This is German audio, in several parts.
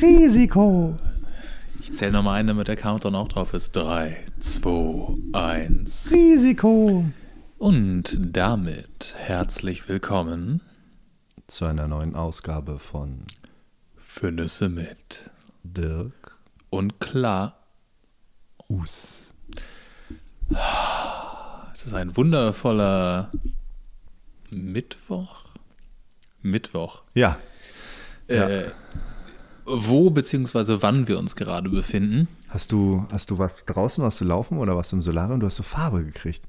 Risiko. Ich zähle nochmal ein, damit der Countdown auch drauf ist. 3, 2, 1. Risiko. Und damit herzlich willkommen zu einer neuen Ausgabe von Für Nüsse mit Dirk und klar Us. Es ist ein wundervoller Mittwoch. Mittwoch. Ja. Äh, ja wo bzw. wann wir uns gerade befinden. Hast du, hast du was draußen, was du laufen oder was im Solarium? Du hast so Farbe gekriegt.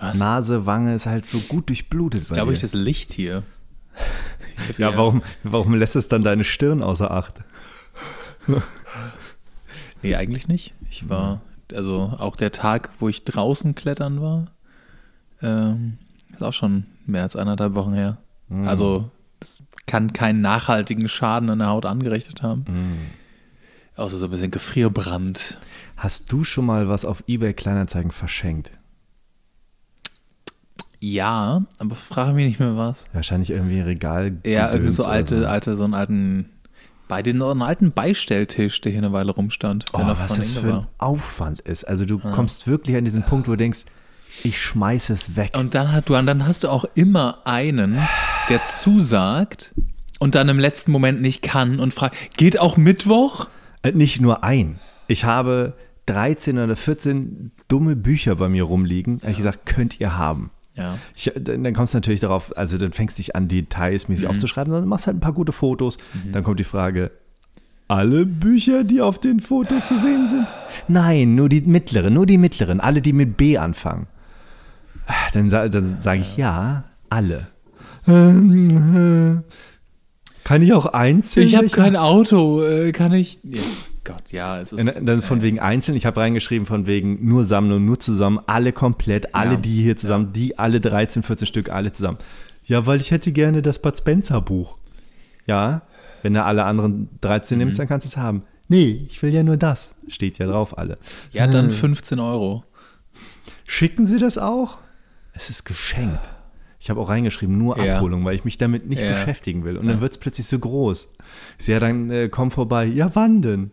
Was? Nase, Wange ist halt so gut durchblutet. Ich glaube ich, das Licht hier. ja, warum, warum lässt es dann deine Stirn außer Acht? nee, eigentlich nicht. Ich war, also auch der Tag, wo ich draußen klettern war, ähm, ist auch schon mehr als anderthalb Wochen her. Mhm. Also das kann keinen nachhaltigen Schaden an der Haut angerichtet haben. Mm. Außer so ein bisschen Gefrierbrand. Hast du schon mal was auf eBay Kleinanzeigen verschenkt? Ja, aber frage mich nicht mehr was. Wahrscheinlich irgendwie ein Regal. Ja, irgendwie so alte, so. alte, so einen alten, bei den einen alten Beistelltisch, der hier eine Weile rumstand. Oh, was das für ein Aufwand ist. Also du ja. kommst wirklich an diesen Punkt, wo du denkst, ich schmeiße es weg. Und dann, hat, du, dann hast du auch immer einen, der zusagt und dann im letzten Moment nicht kann und fragt, geht auch Mittwoch? Äh, nicht nur ein. Ich habe 13 oder 14 dumme Bücher bei mir rumliegen. Ja. ich gesagt, könnt ihr haben. Ja. Ich, äh, dann kommst du natürlich darauf, also dann fängst du dich an, Details mäßig mhm. aufzuschreiben, sondern machst halt ein paar gute Fotos. Mhm. Dann kommt die Frage, alle Bücher, die auf den Fotos zu sehen sind? Nein, nur die mittleren, nur die mittleren, alle, die mit B anfangen. Dann, dann sage ich ja, alle. Äh, äh. Kann ich auch einzeln? Ich habe kein Auto. Äh, kann ich. Ja, Gott, ja, es ist. Ne, dann von wegen einzeln. Ich habe reingeschrieben, von wegen nur Sammlung, nur zusammen, alle komplett, alle ja, die hier zusammen, ja. die alle 13, 14 Stück, alle zusammen. Ja, weil ich hätte gerne das Bud Spencer Buch. Ja, wenn du alle anderen 13 mhm. nimmst, dann kannst du es haben. Nee, ich will ja nur das. Steht ja drauf, alle. Ja, dann 15 Euro. Schicken Sie das auch? Es ist geschenkt. Ich habe auch reingeschrieben, nur ja. Abholung, weil ich mich damit nicht ja. beschäftigen will. Und ja. dann wird es plötzlich so groß. Ich ja, dann äh, komm vorbei. Ja, wann denn?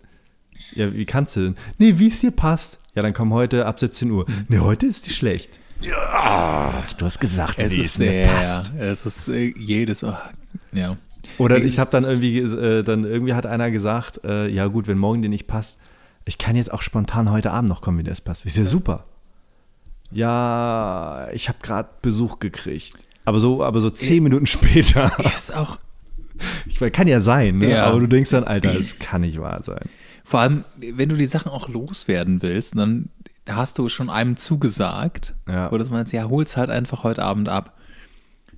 Ja, wie kannst du denn? Nee, wie es dir passt. Ja, dann komm heute ab 17 Uhr. Mhm. Nee, heute ist die schlecht. Ja, du hast gesagt, es nee, ist, mir ja, passt. es ist äh, jedes. Oh, ja. Oder ich habe dann irgendwie, äh, dann irgendwie hat einer gesagt, äh, ja gut, wenn morgen dir nicht passt, ich kann jetzt auch spontan heute Abend noch kommen, wenn dir es passt. Ist ja super. Ja, ich habe gerade Besuch gekriegt. Aber so, aber so zehn ich, Minuten später. Ist auch. Ich meine, kann ja sein, ne? ja. aber du denkst dann, Alter, das kann nicht wahr sein. Vor allem, wenn du die Sachen auch loswerden willst, dann hast du schon einem zugesagt, ja. wo du meinst, ja, hol's halt einfach heute Abend ab.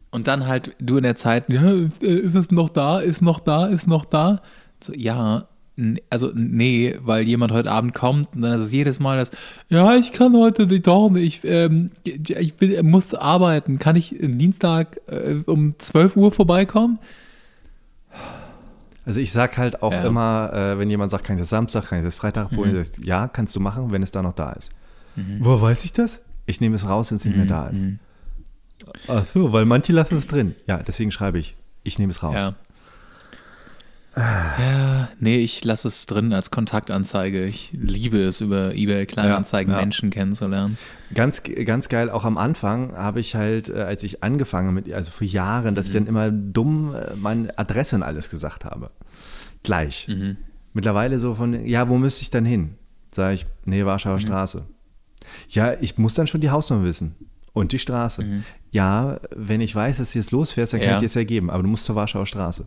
Und dann halt du in der Zeit, ja, ist es noch da, ist noch da, ist noch da. So, ja, also nee, weil jemand heute Abend kommt und dann ist es jedes Mal das, ja, ich kann heute nicht doch ich, ähm, ich bin, äh, muss arbeiten, kann ich Dienstag äh, um 12 Uhr vorbeikommen? Also ich sag halt auch ja. immer, äh, wenn jemand sagt, kann ich das Samstag, kann ich das Freitag abholen, mhm. ja, kannst du machen, wenn es da noch da ist. Mhm. Wo weiß ich das? Ich nehme es raus, wenn es nicht mhm. mehr da ist. Mhm. Ach so, weil manche lassen es drin. Ja, deswegen schreibe ich, ich nehme es raus. Ja. Ah. Ja, nee, ich lasse es drin als Kontaktanzeige. Ich liebe es, über eBay Kleinanzeigen ja, ja. Menschen kennenzulernen. Ganz, ganz geil. Auch am Anfang habe ich halt, äh, als ich angefangen mit, also vor Jahren, dass mhm. ich dann immer dumm äh, meine Adresse und alles gesagt habe. Gleich. Mhm. Mittlerweile so von, ja, wo müsste ich dann hin? Sage ich, nee, Warschauer mhm. Straße. Ja, ich muss dann schon die Hausnummer wissen. Und die Straße. Mhm. Ja, wenn ich weiß, dass du jetzt losfährst, dann kann ich dir es ja geben. Aber du musst zur Warschauer Straße.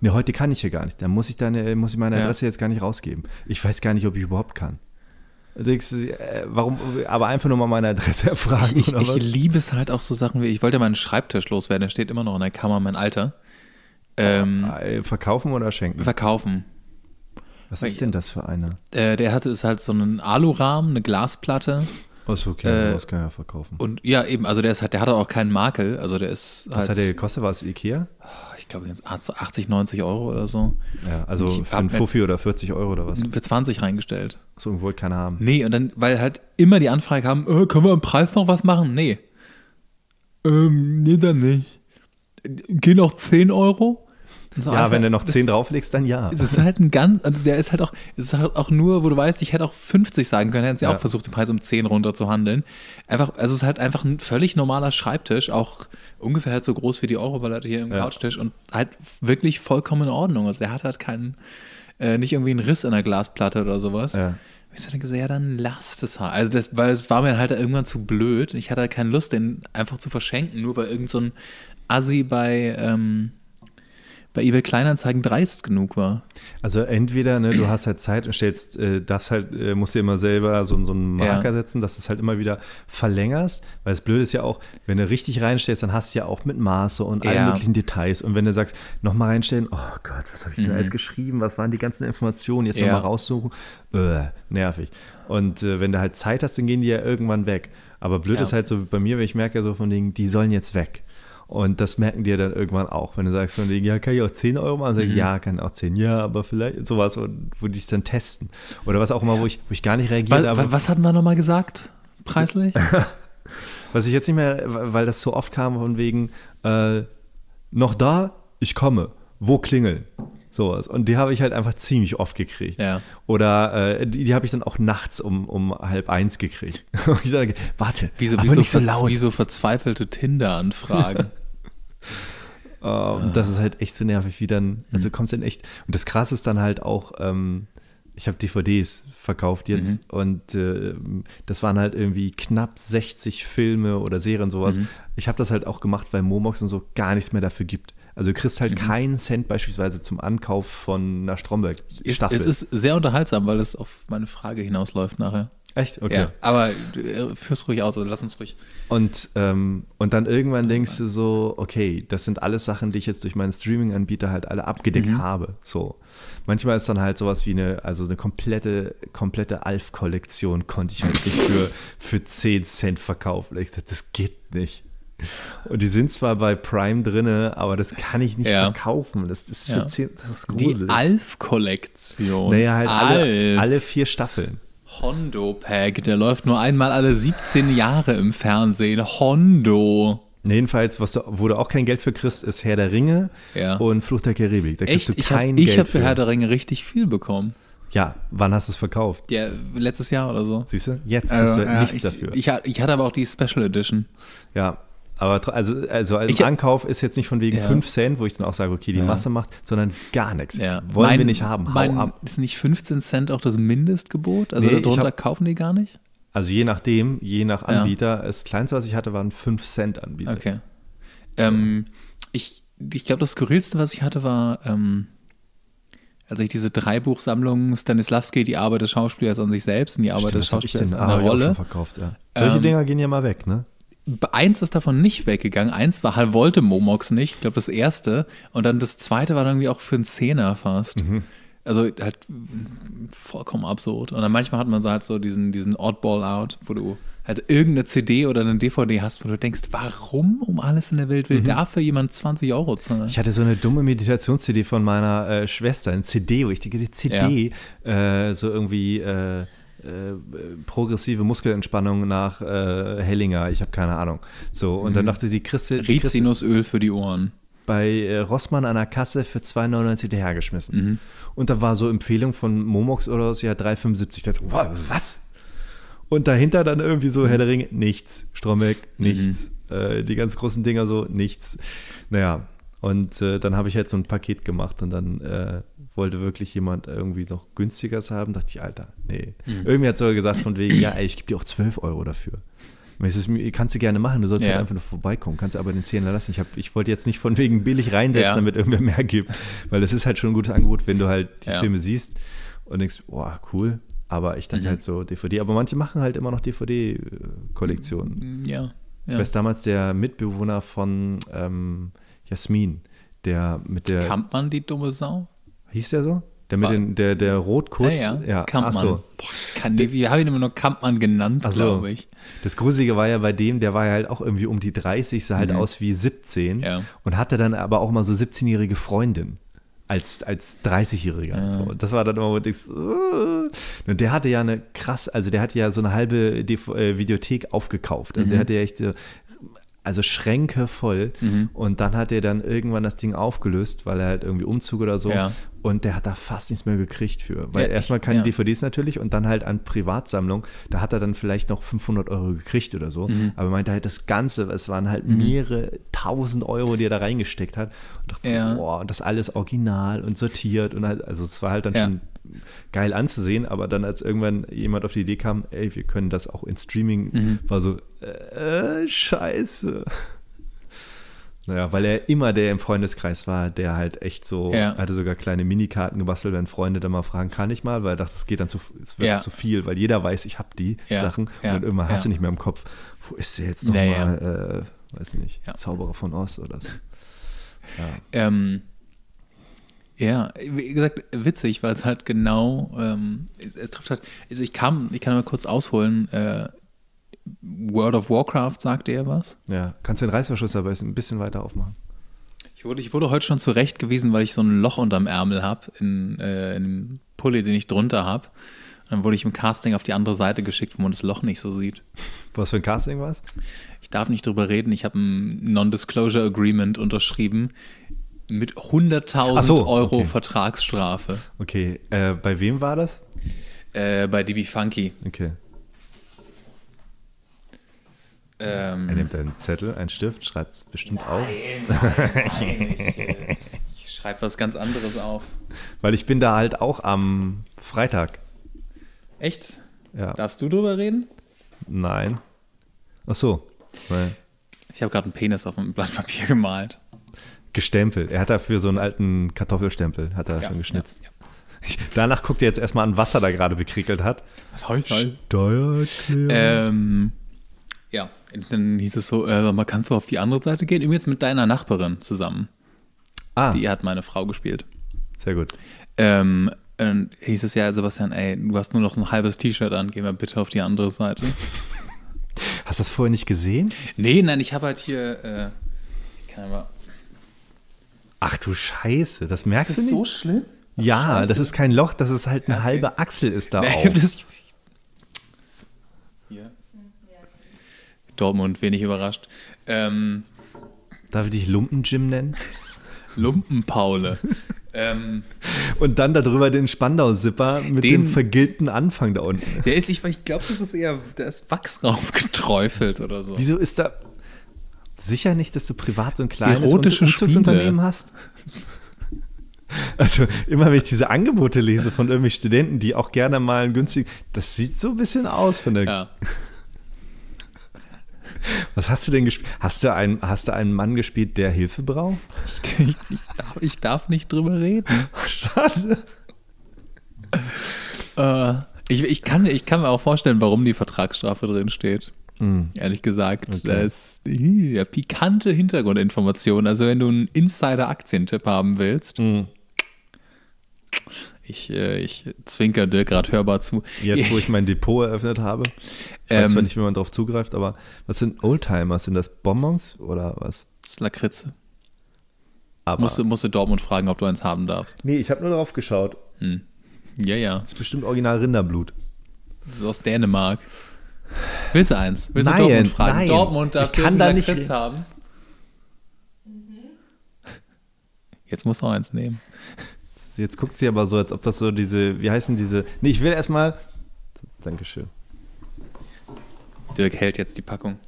Ne, heute kann ich hier gar nicht. Dann muss ich, deine, muss ich meine Adresse ja. jetzt gar nicht rausgeben. Ich weiß gar nicht, ob ich überhaupt kann. denkst, äh, warum, aber einfach nur mal meine Adresse erfragen. Ich, ich, ich liebe es halt auch so Sachen wie, ich wollte meinen Schreibtisch loswerden, der steht immer noch in der Kammer, mein Alter. Ähm, äh, verkaufen oder schenken? Verkaufen. Was ist denn das für einer? Äh, der hatte ist halt so einen Alurahmen, eine Glasplatte ist okay, äh, das kann ja verkaufen. Und ja, eben, also der, ist, halt, der hat auch keinen Makel. Also der ist Was hat halt der gekostet? War es Ikea? Oh, ich glaube, jetzt 80, 90 Euro oder so. Ja, also für einen Fuffi oder 40 Euro oder was? Für 20 reingestellt. So und wollte keiner haben. Nee, und dann, weil halt immer die Anfrage haben, äh, können wir im Preis noch was machen? Nee. Ähm, nee, dann nicht. Gehen noch 10 Euro? So ja, wenn du noch 10 drauflegst, dann ja. Es ist halt ein ganz, also der ist halt auch, es ist halt auch nur, wo du weißt, ich hätte auch 50 sagen können, hätten sie ja. auch versucht, den Preis um 10 runter zu handeln. Einfach, also es ist halt einfach ein völlig normaler Schreibtisch, auch ungefähr halt so groß wie die Euroballette hier im ja. Couchtisch und halt wirklich vollkommen in Ordnung. Also der hat halt keinen, äh, nicht irgendwie einen Riss in der Glasplatte oder sowas. Ja. Ich hab dann gesagt, ja, dann lass das halt. Also das, weil es war mir halt irgendwann zu blöd. Ich hatte halt keine Lust, den einfach zu verschenken, nur weil irgend so ein Assi bei, ähm, bei eBay Kleinanzeigen dreist genug war. Also entweder ne, du hast halt Zeit und stellst äh, das halt, äh, musst du immer selber so, so einen Marker ja. setzen, dass du es halt immer wieder verlängerst, weil das Blöde ist ja auch, wenn du richtig reinstellst, dann hast du ja auch mit Maße und ja. allen möglichen Details und wenn du sagst, nochmal reinstellen, oh Gott, was habe ich denn mhm. alles geschrieben, was waren die ganzen Informationen, jetzt ja. nochmal raussuchen, äh, nervig. Und äh, wenn du halt Zeit hast, dann gehen die ja irgendwann weg. Aber blöd ja. ist halt so bei mir, wenn ich merke, ja so von Dingen, die sollen jetzt weg. Und das merken die ja dann irgendwann auch, wenn du sagst, von denen, ja, kann ich auch 10 Euro machen? sag, mhm. ja, kann auch 10, ja, aber vielleicht sowas, wo die es dann testen. Oder was auch immer, wo ich, wo ich gar nicht reagiere. Was, was hatten wir nochmal gesagt, preislich? was ich jetzt nicht mehr, weil das so oft kam von wegen, äh, noch da, ich komme, wo klingeln? Sowas. Und die habe ich halt einfach ziemlich oft gekriegt. Ja. Oder äh, die, die habe ich dann auch nachts um, um halb eins gekriegt. ich dachte, warte, wieso, aber wieso, nicht so laut. Wieso verzweifelte Tinder-Anfragen? Ähm, ah. das ist halt echt so nervig, wie dann, also mhm. kommst in echt. Und das Krasse ist dann halt auch, ähm, ich habe DVDs verkauft jetzt mhm. und äh, das waren halt irgendwie knapp 60 Filme oder Serien sowas. Mhm. Ich habe das halt auch gemacht, weil Momox und so gar nichts mehr dafür gibt. Also du kriegst halt mhm. keinen Cent beispielsweise zum Ankauf von einer Stromberg-Staffel. Es ist sehr unterhaltsam, weil es auf meine Frage hinausläuft nachher. Echt? Okay. Ja, aber äh, führ's ruhig aus, also lass uns ruhig. Und, ähm, und dann irgendwann denkst du so, okay, das sind alles Sachen, die ich jetzt durch meinen Streaming-Anbieter halt alle abgedeckt mhm. habe. So. Manchmal ist dann halt sowas wie eine, also eine komplette, komplette Alf-Kollektion konnte ich halt nicht für, für 10 Cent verkaufen. Ich dachte, das geht nicht. Und die sind zwar bei Prime drinne, aber das kann ich nicht ja. verkaufen. Das ist für ja. 10, das ist gruselig. Die Alf-Kollektion. Naja, halt Alf. alle, alle vier Staffeln. Hondo Pack, der läuft nur einmal alle 17 Jahre im Fernsehen. Hondo. Jedenfalls, was du, wo du auch kein Geld für kriegst, ist Herr der Ringe ja. und Fluch der Karibik. Da Echt? kriegst du kein hab, Geld. Ich habe für Herr der Ringe richtig viel bekommen. Ja, wann hast du es verkauft? Ja, letztes Jahr oder so. Siehst du, jetzt kriegst also, du ja, nichts ich, dafür. Ich, ich hatte aber auch die Special Edition. Ja, aber also, also im ich, Ankauf ist jetzt nicht von wegen ja. 5 Cent, wo ich dann auch sage, okay, die ja. Masse macht, sondern gar nichts. Ja. Wollen mein, wir nicht haben. Hau mein, ab. Ist nicht 15 Cent auch das Mindestgebot? Also nee, darunter hab, kaufen die gar nicht? Also je nachdem, je nach Anbieter. Das Kleinste, was ich hatte, waren 5 Cent Anbieter. Okay. Ähm, ich ich glaube, das Skurrilste, was ich hatte, war, ähm, als ich diese drei Buchsammlungen, Stanislavski, die Arbeit des Schauspielers an sich selbst und die Arbeit Stimmt, des Schauspielers an der ah, Rolle. Verkauft, Solche ähm, Dinger gehen ja mal weg, ne? eins ist davon nicht weggegangen. Eins war, halt wollte Momox nicht, ich glaube das erste. Und dann das zweite war dann irgendwie auch für einen Zehner fast. Mhm. Also halt vollkommen absurd. Und dann manchmal hat man so halt so diesen, diesen Oddball-Out, wo du halt irgendeine CD oder eine DVD hast, wo du denkst, warum um alles in der Welt will mhm. dafür jemand 20 Euro zahlen? Ich hatte so eine dumme Meditations-CD von meiner äh, Schwester, eine CD, wo ich denke, die CD, ja. äh, so irgendwie äh, äh, progressive Muskelentspannung nach äh, Hellinger, ich habe keine Ahnung. So, und mhm. dann dachte die Christi. Rizinusöl für die Ohren. Bei äh, Rossmann an der Kasse für 2,99 dahergeschmissen. Mhm. Und da war so Empfehlung von Momox oder so, ja, 3,75. Das, wow, was? Und dahinter dann irgendwie so mhm. Herr der nichts. Stromberg, mhm. nichts. Mhm. Äh, die ganz großen Dinger so, nichts. Naja, und äh, dann habe ich halt so ein Paket gemacht und dann äh, wollte wirklich jemand irgendwie noch günstigeres haben, dachte ich, Alter, nee. Mhm. Irgendwie hat sogar gesagt von wegen, ja, ey, ich gebe dir auch 12 Euro dafür. Es, kannst du gerne machen, du sollst halt ja. halt einfach nur vorbeikommen, kannst aber den Zehner lassen. Ich, hab, ich wollte jetzt nicht von wegen billig reinsetzen, ja. damit irgendwer mehr gibt, weil das ist halt schon ein gutes Angebot, wenn du halt die ja. Filme siehst und denkst, boah, cool. Aber ich dachte mhm. halt so DVD, aber manche machen halt immer noch DVD-Kollektionen. Mhm. Mhm, ja. Ich weiß damals der Mitbewohner von ähm, Jasmin, der mit der. Kammt man die dumme Sau? Hieß der so? Der mit den, der, der rot kurz. Ja, ja. ja. Kampmann. Ach so. Kann, wir haben ihn immer nur Kampmann genannt, so. glaube ich. Das Gruselige war ja bei dem, der war ja halt auch irgendwie um die 30, sah halt mhm. aus wie 17 ja. und hatte dann aber auch mal so 17-jährige Freundin als, als 30-Jähriger. Ja. So. Das war dann immer, wo ich uh. Und der hatte ja eine krass, also der hatte ja so eine halbe äh, Videothek aufgekauft. Also mhm. er hatte ja echt also Schränke voll. Mhm. Und dann hat er dann irgendwann das Ding aufgelöst, weil er halt irgendwie Umzug oder so. Ja. Und der hat da fast nichts mehr gekriegt für. Weil ja, erstmal keine ja. DVDs natürlich und dann halt an Privatsammlung. Da hat er dann vielleicht noch 500 Euro gekriegt oder so. Mhm. Aber meinte halt das Ganze, es waren halt mhm. mehrere tausend Euro, die er da reingesteckt hat. Und dachte ja. so, boah, das alles original und sortiert. Und halt, also es war halt dann schon geil anzusehen. Aber dann, als irgendwann jemand auf die Idee kam, ey, wir können das auch in Streaming, mhm. war so, äh, scheiße. Naja, weil er immer der im Freundeskreis war, der halt echt so, ja. hatte sogar kleine Minikarten gebastelt, wenn Freunde dann mal fragen, kann ich mal, weil er dachte, es geht dann zu, es wird ja. zu viel, weil jeder weiß, ich habe die ja. Sachen und dann immer hast du nicht mehr im Kopf, wo ist der jetzt nochmal, naja. äh, weiß nicht, Zauberer von Oz oder so. Ja. Ähm, ja, wie gesagt, witzig, weil es halt genau, ähm, es, es, trifft halt, also ich kam, ich kann aber kurz ausholen, äh, World of Warcraft sagt ihr was? Ja, kannst den Reißverschluss aber ein bisschen weiter aufmachen. Ich wurde, ich wurde heute schon zurechtgewiesen, weil ich so ein Loch unterm Ärmel habe, in, äh, in dem Pulli, den ich drunter habe. Dann wurde ich im Casting auf die andere Seite geschickt, wo man das Loch nicht so sieht. Was für ein Casting war es? Ich darf nicht drüber reden. Ich habe ein Non-Disclosure Agreement unterschrieben mit 100.000 so, Euro okay. Vertragsstrafe. Okay, äh, bei wem war das? Äh, bei DB Funky. Okay. Ähm, er nimmt einen Zettel, einen Stift, schreibt es bestimmt nein, auf. Nein, nein, ich, ich schreibe was ganz anderes auf. Weil ich bin da halt auch am Freitag. Echt? Ja. Darfst du drüber reden? Nein. Ach so. Weil ich habe gerade einen Penis auf einem Blatt Papier gemalt. Gestempelt. Er hat dafür so einen alten Kartoffelstempel, hat er ja, schon geschnitzt. Ja, ja. Danach guckt ihr jetzt erstmal an, was er da gerade bekriegelt hat. Was heißt Steuererklärung. Ähm, ja, dann hieß es so, äh, man kann so auf die andere Seite gehen. Übrigens mit deiner Nachbarin zusammen. Ah. Die hat meine Frau gespielt. Sehr gut. Ähm, dann hieß es ja, Sebastian, ey, du hast nur noch so ein halbes T-Shirt an, gehen wir bitte auf die andere Seite. Hast du das vorher nicht gesehen? Nee, nein, ich habe halt hier. Äh, ich kann aber. Ach du Scheiße, das merkst das du nicht. Ist so schlimm? Ja, Scheiße. das ist kein Loch, das ist halt eine okay. halbe Achsel ist da nee, auf. Das, Dortmund, wenig überrascht. Ähm, Darf ich dich Lumpen-Jim nennen? Lumpenpaule. ähm, und dann darüber den spandau sipper mit den, dem vergilbten Anfang da unten. Der ist, ich, ich glaube, das ist eher, der ist Wachs raufgeträufelt oder so. Wieso ist da sicher nicht, dass du privat so ein kleines Umzugsunternehmen hast? Also immer wenn ich diese Angebote lese von irgendwelchen Studenten, die auch gerne mal ein günstig, das sieht so ein bisschen aus von der. Ja. Was hast du denn gespielt? Hast du, einen, hast du einen Mann gespielt, der Hilfe braucht? Ich, ich, darf, ich darf, nicht drüber reden. Oh, schade. Äh, ich, kann, ich kann mir auch vorstellen, warum die Vertragsstrafe drin steht. Mhm. Ehrlich gesagt, okay. das ist ja, pikante Hintergrundinformation. Also wenn du einen Insider-Aktientipp haben willst, mhm. Ich, äh, ich zwinker dir gerade hörbar zu. Jetzt, wo ich mein Depot eröffnet habe. Ich ähm, weiß zwar ähm. nicht, wie man darauf zugreift, aber was sind Oldtimers? Sind das Bonbons oder was? Das ist Lakritze. Aber musst, du, musst du Dortmund fragen, ob du eins haben darfst. Nee, ich habe nur drauf geschaut. Hm. Ja, ja. Das ist bestimmt original Rinderblut. Das ist aus Dänemark. Willst du eins? Willst nein, du Dortmund fragen? Nein. Dortmund darf ich kann da nicht haben. Mhm. Jetzt musst du eins nehmen. Jetzt guckt sie aber so, als ob das so diese, wie heißen diese. Nee, ich will erstmal. Dankeschön. Dirk hält jetzt die Packung.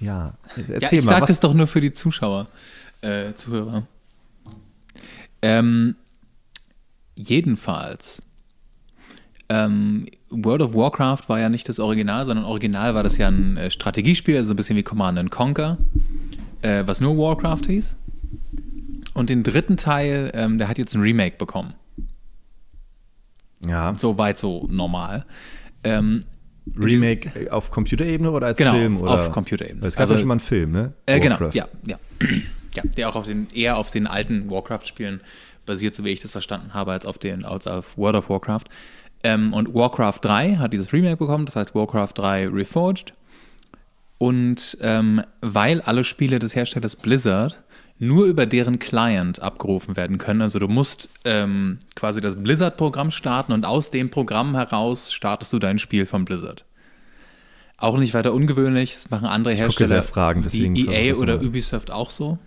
Ja, erzähl ja, ich mal. Ich sag das doch nur für die Zuschauer, äh, Zuhörer. Ähm, jedenfalls. Ähm, World of Warcraft war ja nicht das Original, sondern original war das ja ein äh, Strategiespiel, also ein bisschen wie Command and Conquer, äh, was nur Warcraft hieß. Und den dritten Teil, ähm, der hat jetzt ein Remake bekommen. Ja. So weit, so normal. Ähm, Remake auf Computerebene oder als genau, Film? Genau, auf Computerebene. Das ist also, ja schon mal ein Film, ne? Äh, genau, ja, ja. ja. Der auch auf den, eher auf den alten Warcraft-Spielen basiert, so wie ich das verstanden habe, als auf, den, als auf World of Warcraft. Ähm, und Warcraft 3 hat dieses Remake bekommen, das heißt Warcraft 3 Reforged. Und ähm, weil alle Spiele des Herstellers Blizzard nur über deren Client abgerufen werden können. Also du musst ähm, quasi das Blizzard-Programm starten und aus dem Programm heraus startest du dein Spiel von Blizzard. Auch nicht weiter ungewöhnlich, das machen andere ich Hersteller sehr Fragen, deswegen wie EA oder Ubisoft auch so.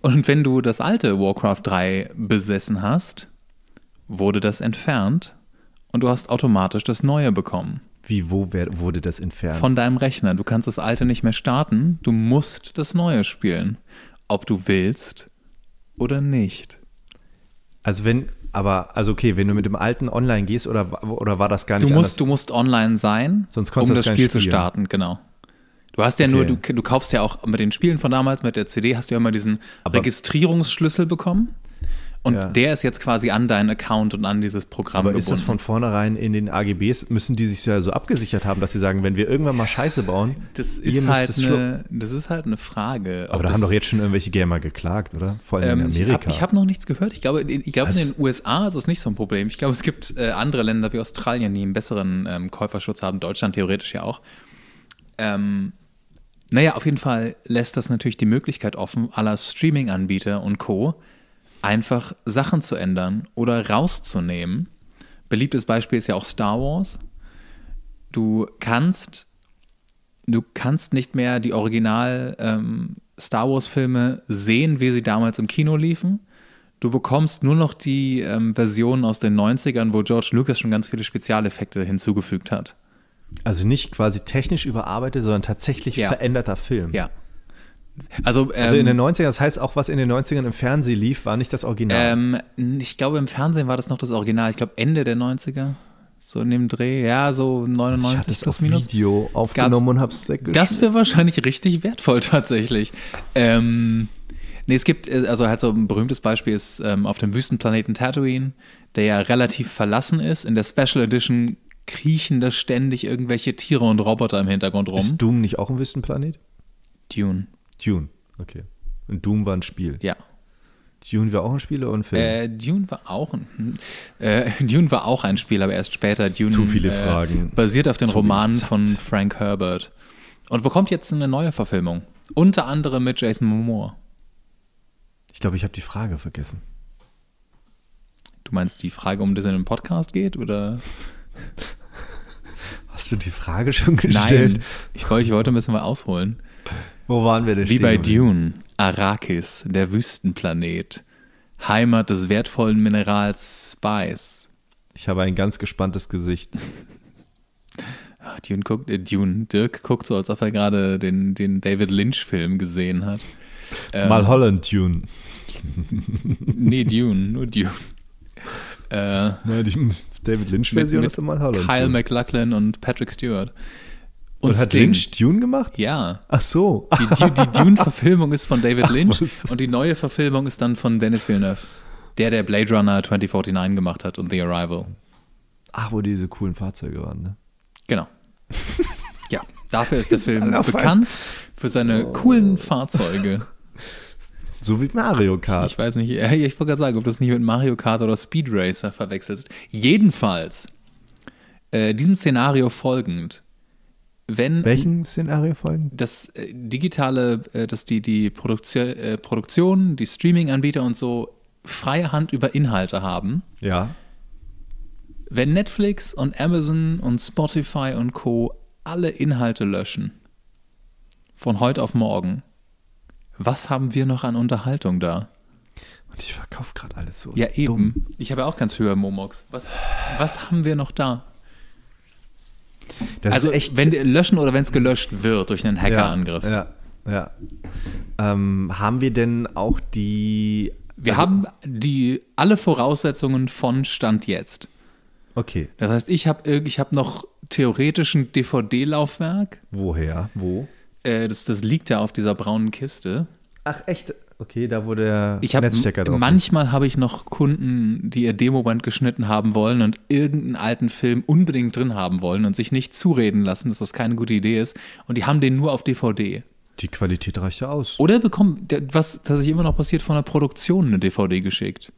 Und wenn du das alte Warcraft 3 besessen hast, wurde das entfernt und du hast automatisch das neue bekommen. Wie, wo werd, wurde das entfernt? Von deinem Rechner. Du kannst das alte nicht mehr starten. Du musst das neue spielen. Ob du willst oder nicht. Also wenn, aber, also okay, wenn du mit dem alten online gehst oder, oder war das gar nicht du musst, anders? Du musst online sein, Sonst um das, das Spiel zu starten, genau. Du hast ja okay. nur, du, du kaufst ja auch mit den Spielen von damals, mit der CD, hast du ja immer diesen aber Registrierungsschlüssel bekommen. Und ja. der ist jetzt quasi an deinen Account und an dieses Programm. Aber gebunden. ist das von vornherein in den AGBs? Müssen die sich ja so abgesichert haben, dass sie sagen, wenn wir irgendwann mal Scheiße bauen, das ist, halt das eine, das ist halt eine Frage. Aber da haben doch jetzt schon irgendwelche Gamer geklagt, oder? Vor allem ähm, in Amerika. Ich habe hab noch nichts gehört. Ich glaube, ich glaube in den USA ist es nicht so ein Problem. Ich glaube, es gibt äh, andere Länder wie Australien, die einen besseren ähm, Käuferschutz haben. Deutschland theoretisch ja auch. Ähm, naja, auf jeden Fall lässt das natürlich die Möglichkeit offen, aller Streaming-Anbieter und Co einfach Sachen zu ändern oder rauszunehmen. Beliebtes Beispiel ist ja auch Star Wars. Du kannst, du kannst nicht mehr die Original ähm, Star Wars Filme sehen, wie sie damals im Kino liefen. Du bekommst nur noch die ähm, Versionen aus den 90ern, wo George Lucas schon ganz viele Spezialeffekte hinzugefügt hat. Also nicht quasi technisch überarbeitet, sondern tatsächlich ja. veränderter Film. Ja. Also, ähm, also in den 90ern, ähm, das heißt auch, was in den 90ern im Fernsehen lief, war nicht das Original. Ähm, ich glaube, im Fernsehen war das noch das Original. Ich glaube, Ende der 90er. So in dem Dreh, ja, so 99 ich hatte das plus auf minus. Video aufgenommen Gab's, und hab's weggeschmissen. Das wäre wahrscheinlich richtig wertvoll tatsächlich. Ähm, nee, es gibt, äh, also halt so ein berühmtes Beispiel ist ähm, auf dem Wüstenplaneten Tatooine, der ja relativ verlassen ist. In der Special Edition kriechen da ständig irgendwelche Tiere und Roboter im Hintergrund rum. Ist Doom nicht auch ein Wüstenplanet? Dune. Dune, okay. Und Doom war ein Spiel. Ja. Dune war auch ein Spiel oder ein Film? Äh, Dune war auch ein hm, äh, Dune war auch ein Spiel, aber erst später. Dune, Zu viele äh, Fragen. Äh, basiert auf den Zu Romanen von Frank Herbert und bekommt jetzt eine neue Verfilmung, unter anderem mit Jason Moore. Ich glaube, ich habe die Frage vergessen. Du meinst die Frage, um das in einem Podcast geht oder? Hast du die Frage schon gestellt? Nein, ich wollte, ich wollte ein bisschen mal ausholen. Wo waren wir denn? Wie bei Dune, Arrakis, der Wüstenplanet, Heimat des wertvollen Minerals Spice. Ich habe ein ganz gespanntes Gesicht. Ach, Dune guckt, äh, Dune, Dirk guckt so, als ob er gerade den, den David Lynch-Film gesehen hat. Ähm, Mal Holland Dune. nee, Dune, nur Dune. Äh, Nein, die David Lynch-Version ist immer Holland. Kyle McLachlan und Patrick Stewart. Und, und hat Sting. Lynch Dune gemacht? Ja. Ach so. Die, die Dune-Verfilmung ist von David Lynch Ach, und die neue Verfilmung ist dann von Dennis Villeneuve, der der Blade Runner 2049 gemacht hat und The Arrival. Ach, wo diese coolen Fahrzeuge waren, ne? Genau. ja, dafür ist der Film bekannt für seine oh. coolen Fahrzeuge. So wie Mario Kart. Ich weiß nicht, ich wollte gerade sagen, ob du es nicht mit Mario Kart oder Speed Racer verwechselst. Jedenfalls, äh, diesem Szenario folgend, wenn. Welchem Szenario folgen? Das äh, digitale, äh, dass die, die Produktion, äh, Produktion die Streaming-Anbieter und so freie Hand über Inhalte haben. Ja. Wenn Netflix und Amazon und Spotify und Co. alle Inhalte löschen, von heute auf morgen, was haben wir noch an Unterhaltung da? Und ich verkaufe gerade alles so. Ja, eben. Dumm. Ich habe ja auch ganz höhere Momox. Was, was haben wir noch da? Das also echt, wenn löschen oder wenn es gelöscht wird durch einen Hackerangriff. Ja, ja. ja. Ähm, haben wir denn auch die? Wir also, haben die alle Voraussetzungen von Stand jetzt. Okay. Das heißt, ich habe ich hab noch theoretisch ein DVD-Laufwerk. Woher? Wo? Äh, das, das liegt ja auf dieser braunen Kiste. Ach echt? Okay, da wurde der ich hab, Netzstecker drauf. Manchmal habe ich noch Kunden, die ihr Demoband geschnitten haben wollen und irgendeinen alten Film unbedingt drin haben wollen und sich nicht zureden lassen, dass das keine gute Idee ist. Und die haben den nur auf DVD. Die Qualität reicht ja aus. Oder bekommen, was tatsächlich immer noch passiert, von der Produktion eine DVD geschickt.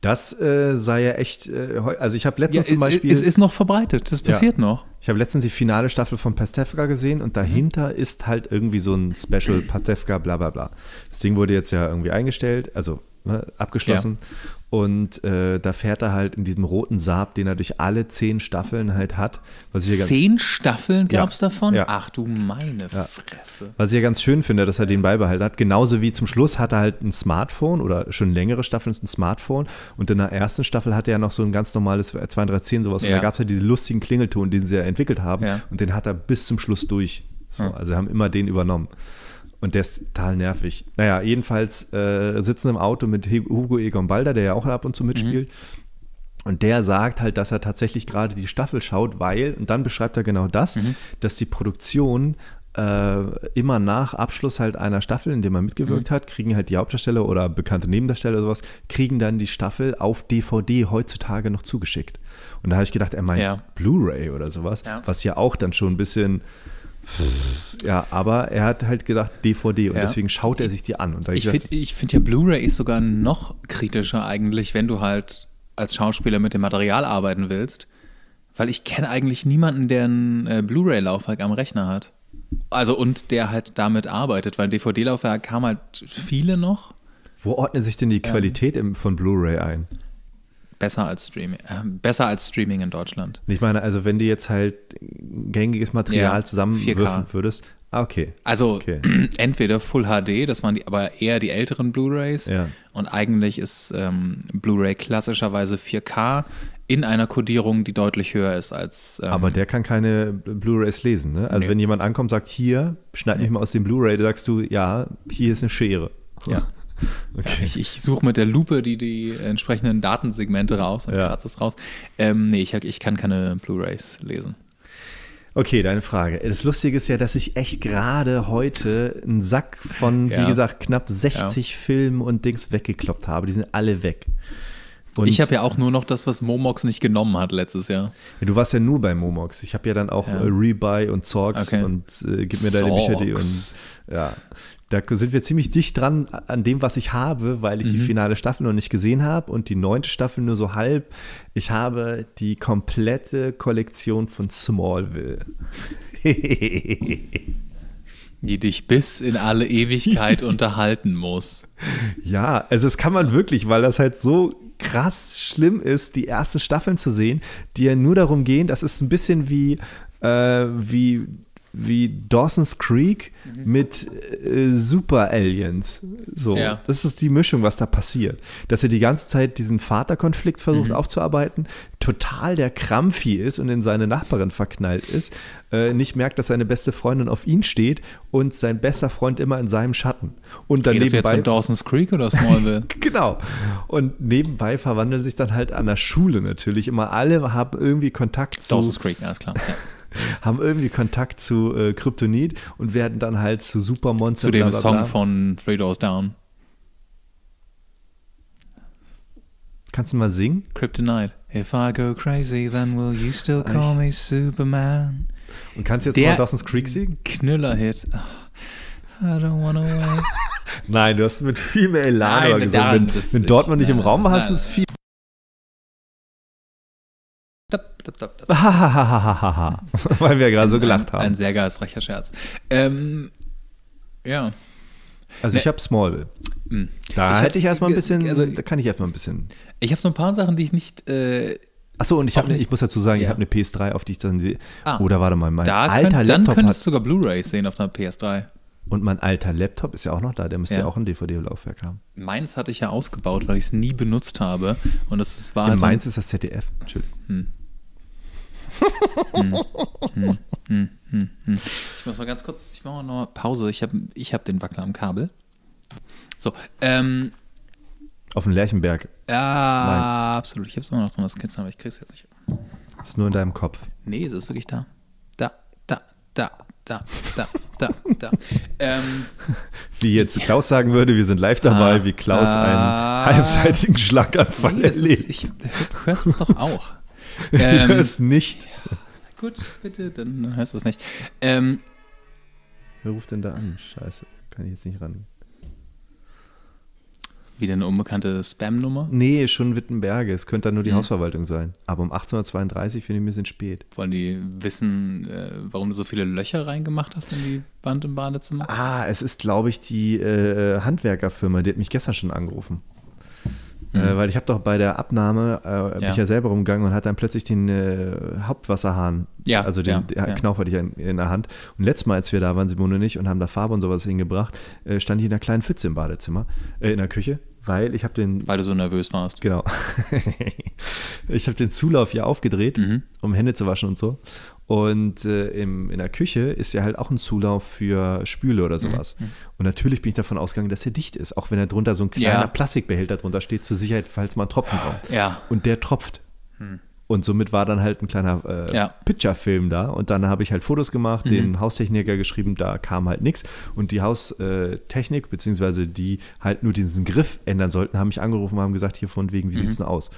Das äh, sei ja echt, äh, also ich habe letztens ja, zum Beispiel. Es ist, noch verbreitet, das passiert ja. noch. Ich habe letztens die finale Staffel von Pastewka gesehen und dahinter mhm. ist halt irgendwie so ein Special Pastewka, bla bla bla. Das Ding wurde jetzt ja irgendwie eingestellt, also ne, abgeschlossen. Ja. Und äh, da fährt er halt in diesem roten Saab, den er durch alle zehn Staffeln halt hat. Was ich zehn ganz, Staffeln gab es ja, davon? Ja. Ach du meine ja. Fresse. Was ich ja ganz schön finde, dass er den beibehalten hat. Genauso wie zum Schluss hat er halt ein Smartphone oder schon längere Staffeln ist ein Smartphone. Und in der ersten Staffel hat er ja noch so ein ganz normales 3210 sowas. Und da gab es halt diesen lustigen Klingelton, den sie ja entwickelt haben. Ja. Und den hat er bis zum Schluss durch. So, hm. Also haben immer den übernommen. Und der ist total nervig. Naja, jedenfalls äh, sitzen im Auto mit Hugo Egon Balder, der ja auch ab und zu mitspielt. Mhm. Und der sagt halt, dass er tatsächlich gerade die Staffel schaut, weil, und dann beschreibt er genau das, mhm. dass die Produktion äh, immer nach Abschluss halt einer Staffel, in der man mitgewirkt mhm. hat, kriegen halt die Hauptdarsteller oder bekannte Nebendarsteller oder sowas, kriegen dann die Staffel auf DVD heutzutage noch zugeschickt. Und da habe ich gedacht, er meint ja. Blu-ray oder sowas, ja. was ja auch dann schon ein bisschen ja, aber er hat halt gesagt DVD und ja. deswegen schaut er sich die an. ich finde find ja Blu-ray ist sogar noch kritischer eigentlich, wenn du halt als Schauspieler mit dem Material arbeiten willst, weil ich kenne eigentlich niemanden, der ein äh, Blu-ray-Laufwerk am Rechner hat. Also und der halt damit arbeitet, weil DVD-Laufwerk haben halt viele noch. Wo ordnet sich denn die ähm. Qualität ähm, von Blu-ray ein? Besser als Streaming, äh, besser als Streaming in Deutschland. Ich meine, also wenn du jetzt halt gängiges Material ja, zusammenwürfen würdest, Ah, okay. Also okay. entweder Full HD, das waren die, aber eher die älteren Blu-Rays. Ja. Und eigentlich ist ähm, Blu-Ray klassischerweise 4K in einer Kodierung, die deutlich höher ist als. Ähm, aber der kann keine Blu-Rays lesen, ne? Also nee. wenn jemand ankommt, und sagt, hier, schneid nee. mich mal aus dem Blu-Ray, sagst du, ja, hier ist eine Schere. Ja. Okay. Ich, ich suche mit der Lupe die, die entsprechenden Datensegmente raus und ja. kratze es raus. Ähm, nee, ich, ich kann keine Blu-rays lesen. Okay, deine Frage. Das Lustige ist ja, dass ich echt gerade heute einen Sack von, ja. wie gesagt, knapp 60 ja. Filmen und Dings weggekloppt habe. Die sind alle weg. Und ich habe ja auch nur noch das, was Momox nicht genommen hat letztes Jahr. Ja, du warst ja nur bei Momox. Ich habe ja dann auch ja. Äh, Rebuy und Zorgs okay. und äh, gib mir deine Bücher, die und ja. Da sind wir ziemlich dicht dran an dem, was ich habe, weil ich mhm. die finale Staffel noch nicht gesehen habe und die neunte Staffel nur so halb. Ich habe die komplette Kollektion von Smallville. die dich bis in alle Ewigkeit unterhalten muss. Ja, also das kann man wirklich, weil das halt so krass schlimm ist, die ersten Staffeln zu sehen, die ja nur darum gehen, das ist ein bisschen wie, äh, wie wie Dawson's Creek mhm. mit äh, Super Aliens. So, ja. das ist die Mischung, was da passiert. Dass er die ganze Zeit diesen Vaterkonflikt versucht mhm. aufzuarbeiten, total der Krampfi ist und in seine Nachbarin verknallt ist, äh, nicht merkt, dass seine beste Freundin auf ihn steht und sein bester Freund immer in seinem Schatten. Und dann Redest nebenbei. Du jetzt von Dawson's Creek oder Smallville? genau. Und nebenbei verwandeln sich dann halt an der Schule natürlich immer alle haben irgendwie Kontakt zu. Dawson's Creek, alles klar. Ja. haben irgendwie Kontakt zu äh, Kryptonit und werden dann halt zu Supermonster. Zu dem bla, bla, bla. Song von Three Doors Down. Kannst du mal singen? Kryptonite. If I go crazy, then will you still call me Superman? Und kannst jetzt Der mal Dawson's Creek singen? Knüller-Hit. I don't wanna wait. Nein, du hast mit viel mehr Elan gesungen. Wenn, wenn Dortmund nicht im Raum war, hast du es viel Weil wir gerade so gelacht haben. Ein, ein sehr geistreicher Scherz. Ähm, ja. Also ne, ich habe Smallville. Mh. Hm. Da ich hätte ich erstmal ein bisschen, also, da kann ich erstmal ein bisschen. Ich habe so ein paar Sachen, die ich nicht. Äh, Achso, und ich, ne, ich muss dazu sagen, ja. ich habe eine PS3, auf die ich dann sehe. Ah, Oder warte mal, mein da alter könnt, Laptop. Dann könntest du sogar blu ray sehen auf einer PS3. Und mein alter Laptop ist ja auch noch da, der müsste ja, ja auch ein DVD-Laufwerk haben. Meins hatte ich ja ausgebaut, weil ich es nie benutzt habe. Und das war ja, halt Meins ist das ZDF, Entschuldigung. Hm ich muss mal ganz kurz, ich mache mal Pause. Ich habe ich hab den Wackler am Kabel. So, ähm. Auf dem Lerchenberg. Ja, Mainz. absolut. Ich habe es immer noch dran, das Kitzen, aber ich krieg's jetzt nicht. Das ist nur in deinem Kopf. Nee, es ist wirklich da. Da, da, da, da, da, da, da. Ähm, wie jetzt Klaus sagen würde, wir sind live dabei, ah, wie Klaus einen ah. halbseitigen Schlaganfall nee, erlebt. Ist, ich, du hörst es doch auch. Ähm, es nicht. Ja, gut, bitte, dann hörst du es nicht. Ähm, Wer ruft denn da an? Scheiße, kann ich jetzt nicht ran. Wieder eine unbekannte Spam-Nummer? Nee, schon Wittenberge. Es könnte dann nur die mhm. Hausverwaltung sein. Aber um 1832 finde ich ein bisschen spät. Wollen die wissen, äh, warum du so viele Löcher reingemacht hast in die Wand im Badezimmer? Ah, es ist, glaube ich, die äh, Handwerkerfirma. Die hat mich gestern schon angerufen. Äh, mhm. weil ich habe doch bei der Abnahme, äh, ja. ich ja selber rumgegangen und hatte dann plötzlich den äh, Hauptwasserhahn, ja, also den ja, ja. Knauf hatte ich in, in, der Hand. Und letztes Mal, als wir da waren, Simone und ich, und haben da Farbe und sowas hingebracht, äh, stand ich in einer kleinen Pfütze im Badezimmer, äh, in der Küche, weil ich habe den... Weil du so nervös warst. Genau. ich habe den Zulauf hier aufgedreht, mhm. um Hände zu waschen und so. Und äh, im, in der Küche ist ja halt auch ein Zulauf für Spüle oder mhm. sowas. Mhm. Und natürlich bin ich davon ausgegangen, dass er dicht ist. Auch wenn er drunter so ein kleiner ja. Plastikbehälter drunter steht, zur Sicherheit, falls mal ein Tropfen kommt. Ja. Und der tropft. Mhm. Und somit war dann halt ein kleiner äh, ja. Picture-Film da. Und dann habe ich halt Fotos gemacht, mhm. dem Haustechniker geschrieben, da kam halt nichts. Und die Haustechnik, beziehungsweise die halt nur diesen Griff ändern sollten, haben mich angerufen und haben gesagt, hier von wegen, wie mhm. sieht's denn aus?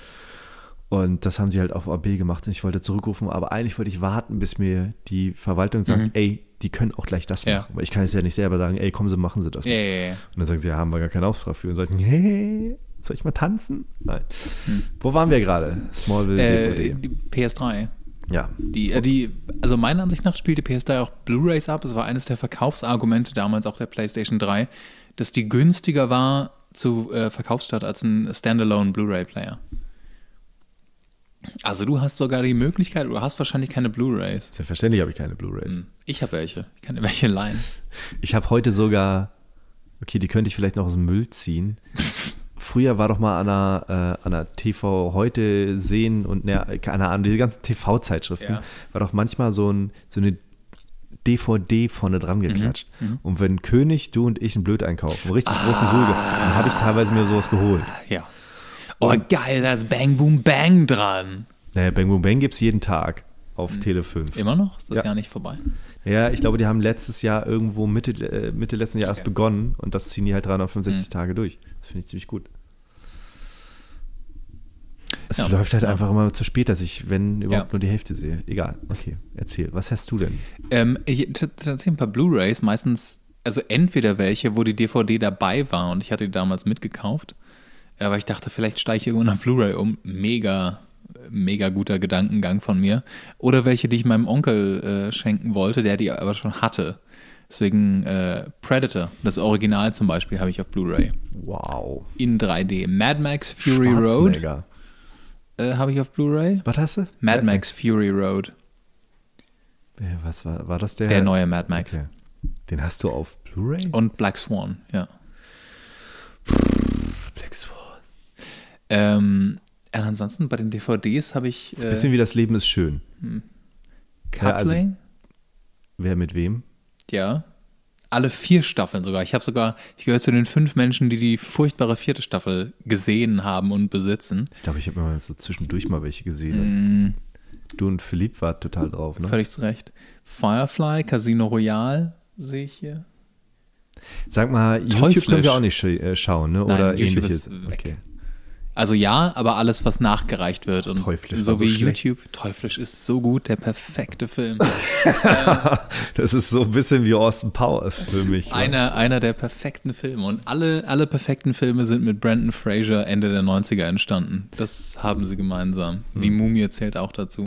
Und das haben sie halt auf AB gemacht und ich wollte zurückrufen, aber eigentlich wollte ich warten, bis mir die Verwaltung sagt, mhm. ey, die können auch gleich das ja. machen. Weil ich kann es ja nicht selber sagen, ey, kommen Sie, machen Sie das. Ja, ja, und dann sagen sie, ja, haben wir gar keinen Auftrag für. Und sagen, hey, soll ich mal tanzen? Nein. Hm. Wo waren wir gerade? Smallville äh, DVD. PS3. Ja. Die, äh, die, also meiner Ansicht nach spielte PS3 auch Blu-Rays ab. Es war eines der Verkaufsargumente damals auch der PlayStation 3, dass die günstiger war zu äh, Verkaufsstart als ein Standalone Blu-Ray-Player. Also du hast sogar die Möglichkeit, du hast wahrscheinlich keine Blu-rays. Selbstverständlich habe ich keine Blu-rays. Hm. Ich habe welche. Ich kann welche leihen. Ich habe heute sogar, okay, die könnte ich vielleicht noch aus dem Müll ziehen. Früher war doch mal an einer, äh, an einer TV heute sehen und ne, keine Ahnung, diese ganzen TV-Zeitschriften, ja. war doch manchmal so, ein, so eine DVD vorne dran mhm. geklatscht. Mhm, und wenn König, du und ich einen Blöd einkaufen, richtig ah, großen Sulge, dann habe ich teilweise mir sowas geholt. Ja. Oh, geil, da ist Bang Boom Bang dran. Naja, Bang Boom Bang gibt es jeden Tag auf mhm. Tele 5. Immer noch? Ist das ja. Jahr nicht vorbei? Ja, ich glaube, die haben letztes Jahr irgendwo Mitte, äh, Mitte letzten Jahres okay. begonnen und das ziehen die halt 365 mhm. Tage durch. Das finde ich ziemlich gut. Es ja, läuft halt ja. einfach immer zu spät, dass ich, wenn überhaupt, ja. nur die Hälfte sehe. Egal. Okay, erzähl. Was hast du denn? Ähm, ich hatte tatsächlich ein paar Blu-Rays, meistens, also entweder welche, wo die DVD dabei war und ich hatte die damals mitgekauft aber ich dachte, vielleicht steige ich irgendwann auf Blu-ray um. Mega, mega guter Gedankengang von mir. Oder welche, die ich meinem Onkel äh, schenken wollte, der die aber schon hatte. Deswegen äh, Predator, das Original zum Beispiel, habe ich auf Blu-ray. Wow. In 3D. Mad Max Fury Road äh, habe ich auf Blu-ray. Was hast du? Mad, Mad Max, Fury Road. Ja, was war, war das der? Der neue Mad Max. Okay. Den hast du auf Blu-ray? Und Black Swan, ja. Black Swan. Ähm, äh, ansonsten bei den DVDs habe ich. Das ist ein äh, bisschen wie das Leben ist schön. Hm. Ja, also, wer mit wem? Ja. Alle vier Staffeln sogar. Ich habe sogar, ich gehöre zu den fünf Menschen, die die furchtbare vierte Staffel gesehen haben und besitzen. Ich glaube, ich habe mal so zwischendurch mal welche gesehen. Mm. Du und Philipp wart total drauf, ne? Völlig zu Recht. Firefly, Casino Royale sehe ich hier. Sag mal, Teuflisch. YouTube können wir auch nicht äh, schauen, ne? Oder Nein, ähnliches. Okay. Also ja, aber alles, was nachgereicht wird. Und Teuflisch so wie so YouTube. Teuflisch ist so gut, der perfekte Film. das ist so ein bisschen wie Austin Powers für mich. Einer, ja. einer der perfekten Filme. Und alle, alle perfekten Filme sind mit Brandon Fraser Ende der 90er entstanden. Das haben sie gemeinsam. Hm. Die Mumie zählt auch dazu.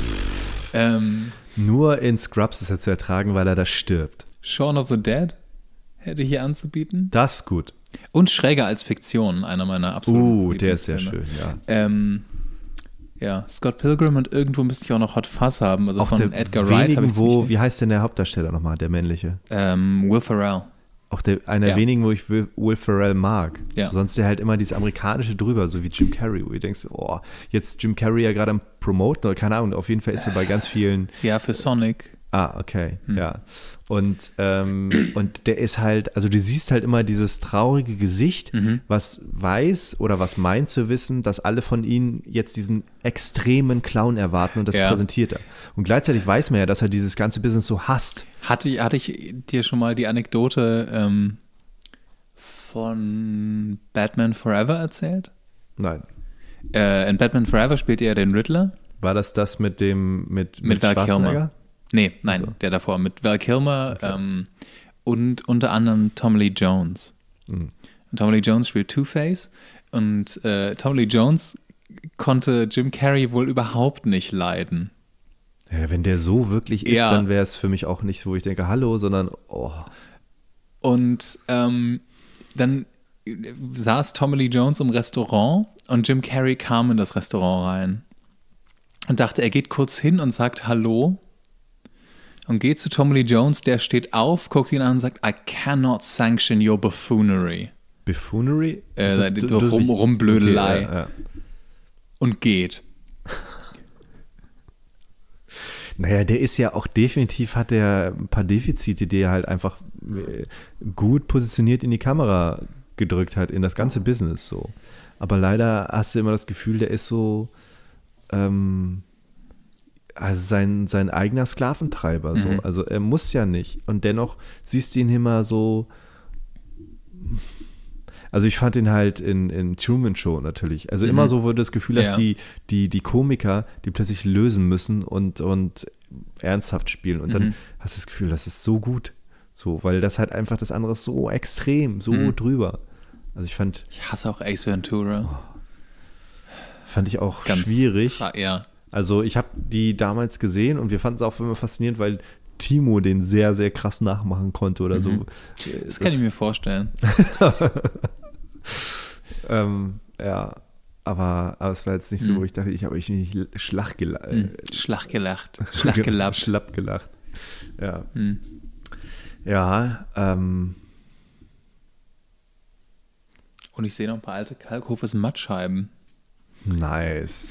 Ähm, Nur in Scrubs ist er zu ertragen, weil er da stirbt. Shaun of the Dead hätte hier anzubieten. Das ist gut. Und Schräger als Fiktion, einer meiner absoluten. Uh, der ist sehr schön, ja. Ähm, ja, Scott Pilgrim und irgendwo müsste ich auch noch Hot Fuzz haben, also auch von Edgar Wright habe ich wo, Wie heißt denn der Hauptdarsteller nochmal, der männliche? Ähm, Will Ferrell. Auch der, einer ja. wenigen, wo ich Will, Will Ferrell mag. Ja. So, sonst der halt immer dieses amerikanische drüber, so wie Jim Carrey, wo du denkst, oh, jetzt Jim Carrey ja gerade am Promoten oder keine Ahnung, auf jeden Fall ist er bei ganz vielen. Ja, für Sonic. Ah, okay, hm. ja. Und, ähm, und der ist halt, also du siehst halt immer dieses traurige Gesicht, mhm. was weiß oder was meint zu wissen, dass alle von ihnen jetzt diesen extremen Clown erwarten und das ja. präsentiert er. Und gleichzeitig weiß man ja, dass er dieses ganze Business so hasst. Hatte, hatte ich dir schon mal die Anekdote ähm, von Batman Forever erzählt? Nein. Äh, in Batman Forever spielt er den Riddler. War das das mit dem mit, mit, mit Schwarzenegger? Nee, nein, also. der davor mit Val Kilmer okay. ähm, und unter anderem Tom Lee Jones. Mhm. Tom Lee Jones spielt Two-Face und äh, Tom Lee Jones konnte Jim Carrey wohl überhaupt nicht leiden. Ja, wenn der so wirklich ist, ja. dann wäre es für mich auch nicht, so, wo ich denke, hallo, sondern oh. Und ähm, dann saß Tommy Lee Jones im Restaurant und Jim Carrey kam in das Restaurant rein und dachte, er geht kurz hin und sagt Hallo und geht zu Tommy Lee Jones, der steht auf, guckt ihn an und sagt, I cannot sanction your buffoonery. Buffoonery? Äh, das, das, das rum, Rumblödelei. Okay, ja, ja. Und geht. Naja, der ist ja auch definitiv, hat er ein paar Defizite, die er halt einfach äh, gut positioniert in die Kamera gedrückt hat, in das ganze Business so. Aber leider hast du immer das Gefühl, der ist so, ähm, also sein, sein eigener Sklaventreiber. So. Mhm. Also er muss ja nicht. Und dennoch siehst du ihn immer so. Also ich fand ihn halt in, in Truman Show natürlich. Also mhm. immer so, wurde das Gefühl dass ja. die, die, die Komiker, die plötzlich lösen müssen und, und ernsthaft spielen. Und mhm. dann hast du das Gefühl, das ist so gut. So, weil das halt einfach das andere ist so extrem, so mhm. drüber. Also ich fand. Ich hasse auch Ace Ventura. Oh, fand ich auch schwierig. Ja also ich habe die damals gesehen und wir fanden es auch immer faszinierend, weil Timo den sehr, sehr krass nachmachen konnte oder mhm. so. Äh, das, das kann ich mir vorstellen. ähm, ja, aber, aber es war jetzt nicht so, mhm. wo ich dachte, ich habe euch nicht schlach gela mhm. Schlach gelacht. Schlach Schlapp gelacht. Ja. Mhm. Ja, ähm. Und ich sehe noch ein paar alte Kalkhofes Mattscheiben. Nice.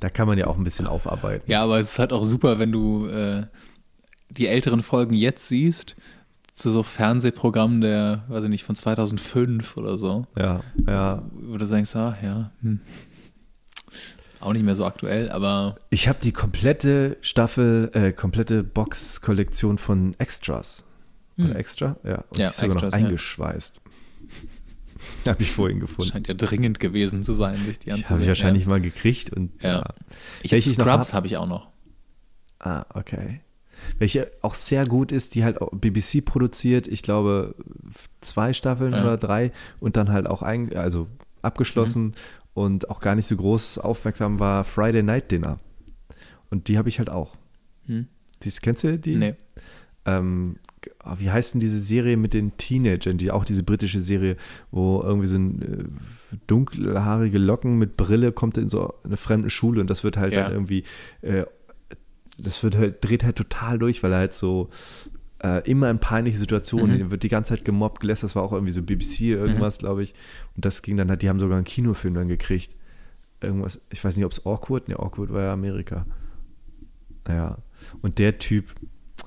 Da kann man ja auch ein bisschen aufarbeiten. Ja, aber es ist halt auch super, wenn du äh, die älteren Folgen jetzt siehst, zu so Fernsehprogrammen der, weiß ich nicht, von 2005 oder so. Ja, ja. Oder denkst, ah, ja, hm. Auch nicht mehr so aktuell, aber. Ich habe die komplette Staffel, äh, komplette Box-Kollektion von Extras. Hm. Extra? Ja. Und ja, die ist sogar noch eingeschweißt. Ja. Habe ich vorhin gefunden. Scheint ja dringend gewesen zu sein, sich die anzusehen. Habe ich wahrscheinlich ja. mal gekriegt und ja. ja. Ich Welche Scrubs habe hab ich auch noch. Ah, okay. Welche auch sehr gut ist, die halt auch BBC produziert, ich glaube zwei Staffeln ja. oder drei und dann halt auch ein, also abgeschlossen mhm. und auch gar nicht so groß aufmerksam war Friday Night Dinner. Und die habe ich halt auch. Hm. Dies, kennst du die? Nee. Ähm, Ah, wie heißt denn diese Serie mit den Teenagern, die auch diese britische Serie, wo irgendwie so ein äh, dunkelhaarige Locken mit Brille kommt in so eine fremde Schule und das wird halt ja. dann irgendwie, äh, das wird halt, dreht halt total durch, weil er halt so äh, immer in peinliche Situationen, mhm. wird die ganze Zeit gemobbt, gelässt, das war auch irgendwie so BBC mhm. irgendwas, mhm. glaube ich. Und das ging dann halt, die haben sogar einen Kinofilm dann gekriegt. Irgendwas, ich weiß nicht, ob es Awkward, ne, Awkward war ja Amerika. Naja, Und der Typ,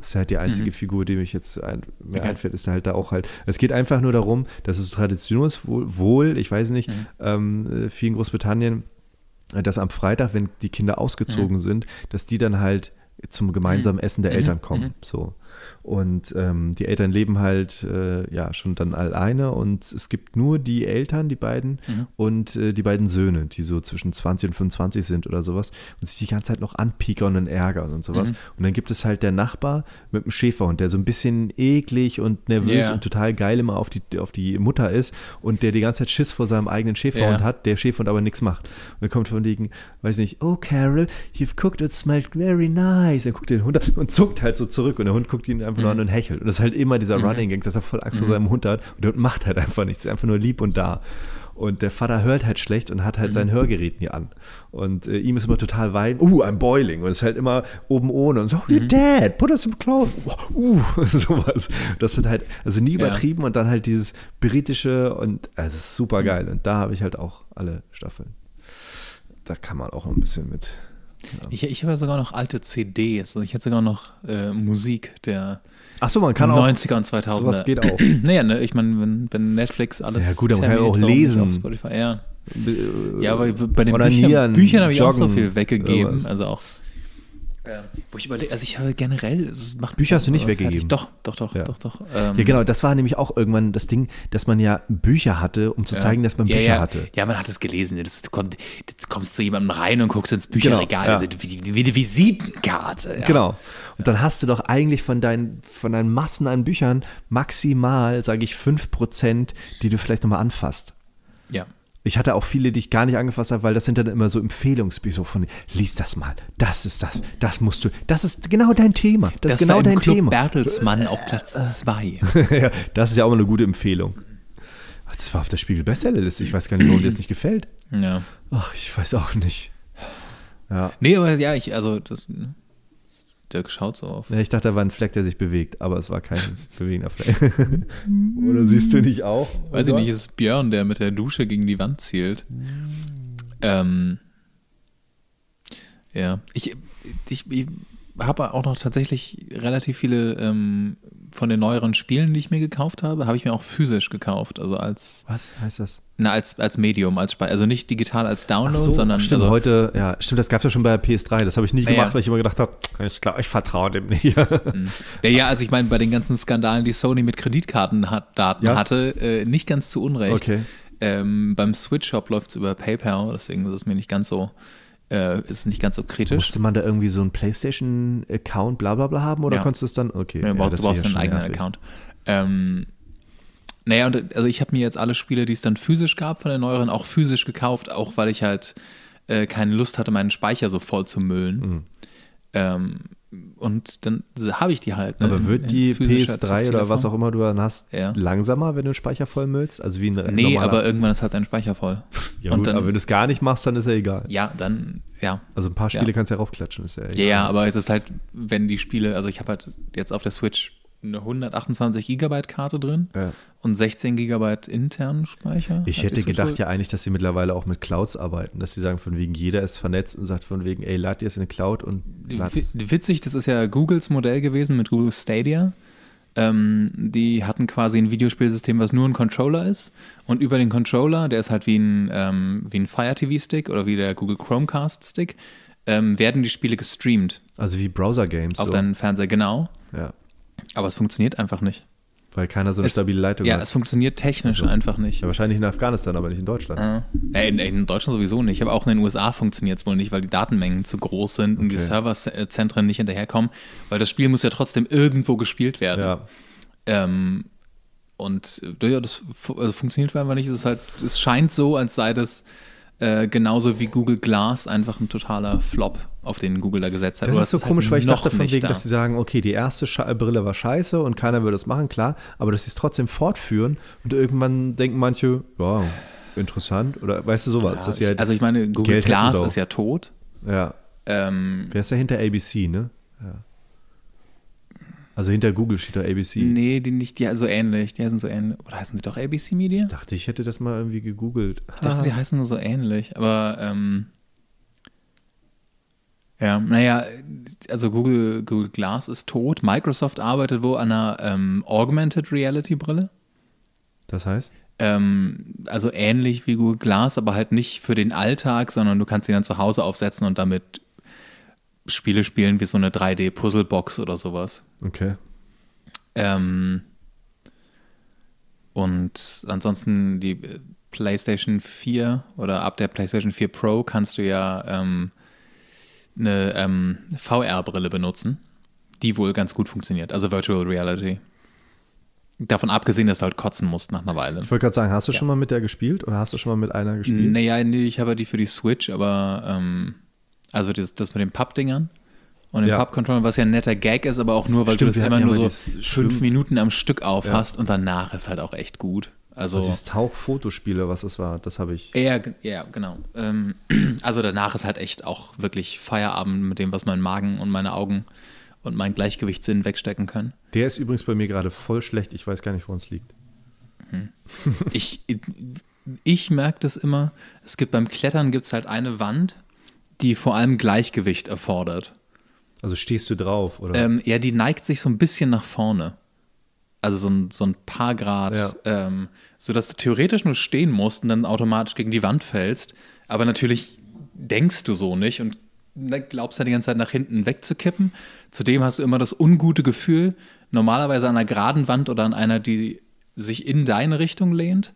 das ist halt die einzige mhm. Figur, die mich jetzt ein, mir okay. einfällt, ist halt da auch halt. Es geht einfach nur darum, dass es traditionswohl, wohl, ich weiß nicht, mhm. ähm, viel äh, in Großbritannien, dass am Freitag, wenn die Kinder ausgezogen mhm. sind, dass die dann halt zum gemeinsamen mhm. Essen der mhm. Eltern kommen. Mhm. So. Und ähm, die Eltern leben halt äh, ja schon dann alleine und es gibt nur die Eltern, die beiden mhm. und äh, die beiden Söhne, die so zwischen 20 und 25 sind oder sowas und sich die ganze Zeit noch anpiekern und ärgern und sowas. Mhm. Und dann gibt es halt der Nachbar mit dem Schäferhund, der so ein bisschen eklig und nervös yeah. und total geil immer auf die, auf die Mutter ist und der die ganze Zeit Schiss vor seinem eigenen Schäferhund yeah. hat, der Schäferhund aber nichts macht. Und dann kommt von wegen, weiß nicht, oh Carol, you've cooked, it smelled very nice. Er guckt den Hund und zuckt halt so zurück und der Hund guckt ihn einfach einfach nur mhm. an und hechelt. Und das ist halt immer dieser mhm. Running Gang, dass er voll Angst vor mhm. seinem Hund hat und der macht halt einfach nichts, ist einfach nur lieb und da. Und der Vater hört halt schlecht und hat halt mhm. sein Hörgerät nie an. Und äh, ihm ist immer total weit, uh, I'm boiling. Und es ist halt immer oben ohne. Und so, oh, you're dead, put us in clown. Uh, sowas. Das sind halt, also nie übertrieben ja. und dann halt dieses britische und äh, es ist super geil. Mhm. Und da habe ich halt auch alle Staffeln. Da kann man auch ein bisschen mit ich, ich habe ja sogar noch alte CDs. Also ich hätte sogar noch äh, Musik der Achso, man kann 90er auch. und 2000er. Sowas geht auch. naja, ne, ich meine, wenn, wenn, Netflix alles. Ja, gut, aber man kann ja auch lesen. Ja. Äh, ja. aber bei den Büchern, Büchern habe ich auch so viel weggegeben. Also auch ja. Wo ich überlege, also ich habe generell, es macht Bücher hast du nicht weggegeben. Doch, doch, doch, ja. doch, doch. Ähm, ja, genau, das war nämlich auch irgendwann das Ding, dass man ja Bücher hatte, um zu ja. zeigen, dass man Bücher hatte. Ja, man hat es gelesen. Das ist, komm, jetzt kommst du jemandem rein und guckst ins Bücherregal, genau, wie, wie eine Visitenkarte. Genau. Und dann hast du doch eigentlich von deinen, von deinen Massen an Büchern maximal, sage ich, 5%, die du vielleicht nochmal anfasst. Ja. Ich hatte auch viele, die ich gar nicht angefasst habe, weil das sind dann immer so Empfehlungsbücher von, lies das mal, das ist das, das musst du, das ist genau dein Thema. Das, das ist genau dein Club Thema. Bertelsmann auf Platz 2. Äh. ja, das ist ja auch mal eine gute Empfehlung. Das war auf der Spiegel Bestsellerliste. Ich weiß gar nicht, warum dir das nicht gefällt. Ja. Ach, ich weiß auch nicht. Ja. Nee, aber ja, ich, also das, ne? Dirk schaut so auf. Ja, ich dachte, da war ein Fleck, der sich bewegt, aber es war kein bewegender Fleck. Oder siehst du nicht auch? Weiß ich nicht, es ist Björn, der mit der Dusche gegen die Wand zielt. Ähm, ja, ich, ich, ich habe auch noch tatsächlich relativ viele ähm, von den neueren Spielen, die ich mir gekauft habe, habe ich mir auch physisch gekauft. Also als. Was heißt das? Na, als, als Medium, als Speicher. Also nicht digital als Download, so, sondern. Stimmt, also, heute, ja, stimmt, das gab es ja schon bei der PS3. Das habe ich nie gemacht, ja. weil ich immer gedacht habe, ich glaube, ich vertraue dem nicht. Hm. ja, ja, also ich meine, bei den ganzen Skandalen, die Sony mit Kreditkartendaten hat, ja? hatte, äh, nicht ganz zu Unrecht. Okay. Ähm, beim Switch-Shop läuft es über PayPal, deswegen ist es mir nicht ganz so. Äh, ist nicht ganz so kritisch. Musste man da irgendwie so einen PlayStation-Account, bla bla bla haben oder ja. konntest du es dann? Okay. Ja, du brauchst, du brauchst einen eigenen nervig. Account. Ähm, naja, und also ich habe mir jetzt alle Spiele, die es dann physisch gab von den neueren, auch physisch gekauft, auch weil ich halt äh, keine Lust hatte, meinen Speicher so voll zu müllen. Mhm. Ähm, und dann habe ich die halt. Ne, Aber wird die PS3 oder was auch immer du dann hast, ja. langsamer, wenn du den Speicher voll müllst? Also wie ein Nee, normaler aber irgendwann ist halt dein Speicher voll. ja, und gut, dann, aber wenn du es gar nicht machst, dann ist ja egal. Ja, dann, ja. Also ein paar Spiele ja. kannst du ja raufklatschen, ist ja egal. Ja, aber es ist halt, wenn die Spiele, also ich habe halt jetzt auf der Switch eine 128 GB Karte drin ja. und 16 GB internen Speicher. Ich hätte gedacht so ja eigentlich, dass sie mittlerweile auch mit Clouds arbeiten, dass sie sagen, von wegen jeder ist vernetzt und sagt von wegen, ey, lad dir es in eine Cloud und lad's. Witzig, das ist ja Googles Modell gewesen mit Google Stadia. Ähm, die hatten quasi ein Videospielsystem, was nur ein Controller ist. Und über den Controller, der ist halt wie ein, ähm, wie ein Fire TV-Stick oder wie der Google Chromecast-Stick, ähm, werden die Spiele gestreamt. Also wie Browser-Games. Auf so. deinen Fernseher, genau. Ja. Aber es funktioniert einfach nicht. Weil keiner so eine es, stabile Leitung ja, hat. Ja, es funktioniert technisch also, einfach nicht. Ja, wahrscheinlich in Afghanistan, aber nicht in Deutschland. Ah. Äh, in, in, Deutschland sowieso nicht. Aber auch in den USA funktioniert es wohl nicht, weil die Datenmengen zu groß sind und okay. die Serverzentren nicht hinterherkommen, weil das Spiel muss ja trotzdem irgendwo gespielt werden. Ja. Ähm, und äh, ja, das also funktioniert einfach nicht. Es, ist halt, es scheint so, als sei das äh, genauso wie Google Glass einfach ein totaler Flop, auf den Google da gesetzt hat. Das ist so das komisch, halt weil ich dachte von wegen, da. dass sie sagen, okay, die erste Sche Brille war scheiße und keiner würde das machen, klar, aber dass sie es trotzdem fortführen und irgendwann denken manche, wow, interessant oder weißt du sowas. Ja, ich, halt also ich meine, Google Geld Glass ist ja tot. Ja. Ähm, Wer ist ja hinter ABC, ne? Ja. Also hinter Google steht da ABC. Nee, die nicht, die so ähnlich. Die heißen so ähnlich. Oder heißen die doch ABC Media? Ich dachte, ich hätte das mal irgendwie gegoogelt. Ich dachte, ah. die heißen nur so ähnlich. Aber, ähm, ja, naja, also Google, Google Glass ist tot. Microsoft arbeitet wo an einer ähm, Augmented Reality Brille. Das heißt? Ähm, also ähnlich wie Google Glass, aber halt nicht für den Alltag, sondern du kannst sie dann zu Hause aufsetzen und damit Spiele spielen wie so eine 3D-Puzzlebox oder sowas. Okay. Ähm, und ansonsten die PlayStation 4 oder ab der PlayStation 4 Pro kannst du ja ähm, eine ähm, VR-Brille benutzen, die wohl ganz gut funktioniert, also Virtual Reality. Davon abgesehen, dass du halt kotzen musst nach einer Weile. Ich wollte gerade sagen, hast du ja. schon mal mit der gespielt oder hast du schon mal mit einer gespielt? Naja, nee, ich habe halt die für die Switch, aber ähm, also das, das mit den Pub-Dingern und dem ja. Pub-Controller, was ja ein netter Gag ist, aber auch nur, weil Stimmt, du das immer nur so fünf Minuten am Stück aufhast ja. und danach ist halt auch echt gut. Also, also dieses Tauchfotospiele, was es war, das habe ich. Ja, ja genau. Ähm, also danach ist halt echt auch wirklich Feierabend mit dem, was mein Magen und meine Augen und mein Gleichgewichtssinn wegstecken können. Der ist übrigens bei mir gerade voll schlecht. Ich weiß gar nicht, wo uns liegt. Hm. ich, ich, ich merke das immer. Es gibt beim Klettern gibt es halt eine Wand die vor allem Gleichgewicht erfordert. Also stehst du drauf, oder? Ähm, ja, die neigt sich so ein bisschen nach vorne. Also so ein, so ein paar Grad, ja. ähm, sodass du theoretisch nur stehen musst und dann automatisch gegen die Wand fällst. Aber natürlich denkst du so nicht und ne, glaubst ja die ganze Zeit nach hinten wegzukippen. Zudem hast du immer das ungute Gefühl, normalerweise an einer geraden Wand oder an einer, die sich in deine Richtung lehnt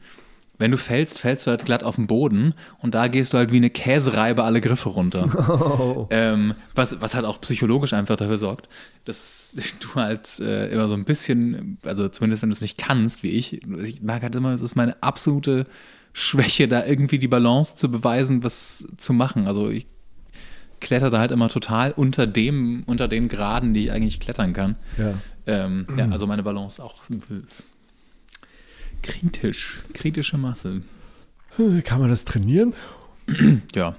wenn du fällst, fällst du halt glatt auf den Boden und da gehst du halt wie eine Käsereibe alle Griffe runter. Oh. Ähm, was, was halt auch psychologisch einfach dafür sorgt, dass du halt äh, immer so ein bisschen, also zumindest wenn du es nicht kannst, wie ich, ich merke halt immer, es ist meine absolute Schwäche, da irgendwie die Balance zu beweisen, was zu machen. Also ich kletter da halt immer total unter dem, unter den Graden, die ich eigentlich klettern kann. Ja. Ähm, ja also meine Balance auch äh, Kritisch. Kritische Masse. Hm, kann man das trainieren? ja.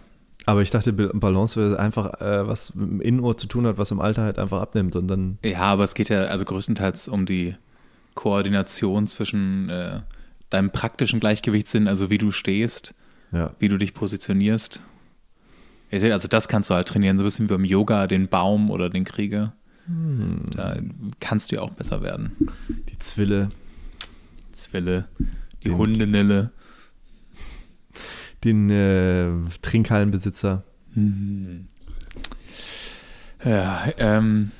Aber ich dachte, Balance wäre einfach, äh, was im Innenohr zu tun hat, was im Alter halt einfach abnimmt und dann. Ja, aber es geht ja also größtenteils um die Koordination zwischen äh, deinem praktischen Gleichgewichtssinn, also wie du stehst, ja. wie du dich positionierst. Ihr seht, also das kannst du halt trainieren, so ein bisschen wie beim Yoga, den Baum oder den Krieger. Hm. Da kannst du ja auch besser werden. Die Zwille. Hitzwelle, die den, Hundenelle. Den äh, Trinkhallenbesitzer. Mhm. Ja, ähm.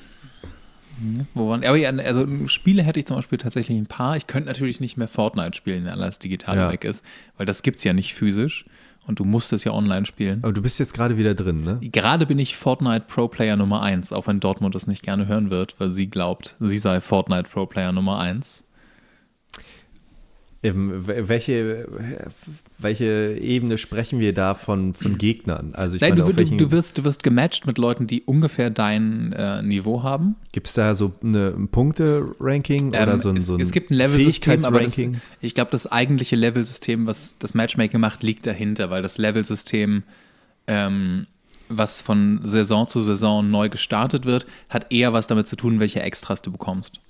Wo waren, aber ja, also Spiele hätte ich zum Beispiel tatsächlich ein paar. Ich könnte natürlich nicht mehr Fortnite spielen, wenn alles digital ja. weg ist, weil das gibt es ja nicht physisch und du musst es ja online spielen. Aber du bist jetzt gerade wieder drin, ne? Gerade bin ich Fortnite Pro Player Nummer 1, auch wenn Dortmund das nicht gerne hören wird, weil sie glaubt, sie sei Fortnite Pro Player Nummer 1. Ähm, welche, welche Ebene sprechen wir da von, von hm. Gegnern? Also ich Nein, meine, du, du, du, wirst, du wirst gematcht mit Leuten, die ungefähr dein äh, Niveau haben. Gibt es da so eine, ein Punkte-Ranking ähm, oder so ein, es, so ein Es gibt ein Level-System, aber das, ich glaube, das eigentliche Level-System, was das Matchmaking macht, liegt dahinter, weil das Level-System, ähm, was von Saison zu Saison neu gestartet wird, hat eher was damit zu tun, welche Extras du bekommst.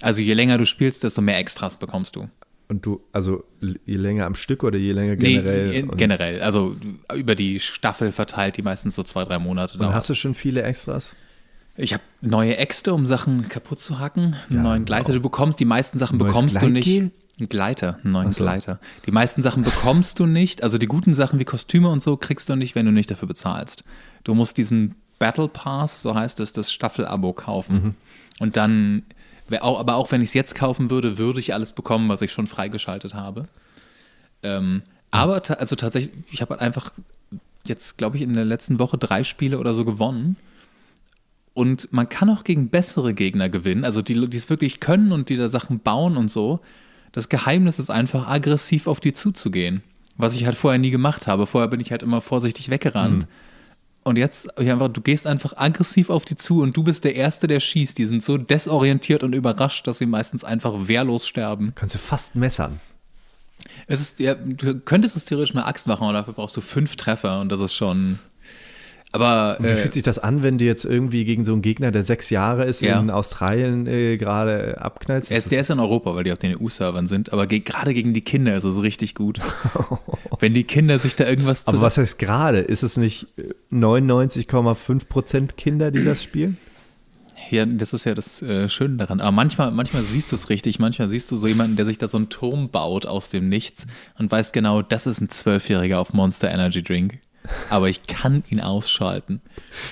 Also je länger du spielst, desto mehr Extras bekommst du. Und du, also je länger am Stück oder je länger generell? Nee, generell. Also über die Staffel verteilt, die meistens so zwei, drei Monate dauern. Und hast du schon viele Extras? Ich habe neue Äxte, um Sachen kaputt zu hacken, einen ja, neuen Gleiter. Du bekommst die meisten Sachen bekommst Gleitgel? du nicht. Ein Gleiter, einen neuen so. Gleiter. Die meisten Sachen bekommst du nicht, also die guten Sachen wie Kostüme und so kriegst du nicht, wenn du nicht dafür bezahlst. Du musst diesen Battle Pass, so heißt es, das Staffel-Abo kaufen. Mhm. Und dann aber auch wenn ich es jetzt kaufen würde, würde ich alles bekommen, was ich schon freigeschaltet habe. Ähm, aber ta also tatsächlich, ich habe halt einfach jetzt, glaube ich, in der letzten Woche drei Spiele oder so gewonnen. Und man kann auch gegen bessere Gegner gewinnen, also die, die es wirklich können und die da Sachen bauen und so. Das Geheimnis ist einfach, aggressiv auf die zuzugehen. Was ich halt vorher nie gemacht habe. Vorher bin ich halt immer vorsichtig weggerannt. Mhm. Und jetzt einfach, du gehst einfach aggressiv auf die zu und du bist der Erste, der schießt. Die sind so desorientiert und überrascht, dass sie meistens einfach wehrlos sterben. Kannst du fast messern. Es ist, ja, du könntest es theoretisch mal Axt machen, aber dafür brauchst du fünf Treffer und das ist schon. Aber, wie äh, fühlt sich das an, wenn du jetzt irgendwie gegen so einen Gegner, der sechs Jahre ist, ja. in Australien äh, gerade abknallst? Er ist, der ist in Europa, weil die auf den EU-Servern sind, aber ge gerade gegen die Kinder ist es richtig gut. wenn die Kinder sich da irgendwas zu. Aber was heißt gerade? Ist es nicht 99,5% äh, Kinder, die das spielen? Ja, das ist ja das äh, Schöne daran. Aber manchmal, manchmal siehst du es richtig. Manchmal siehst du so jemanden, der sich da so einen Turm baut aus dem Nichts und weißt genau, das ist ein Zwölfjähriger auf Monster Energy Drink aber ich kann ihn ausschalten.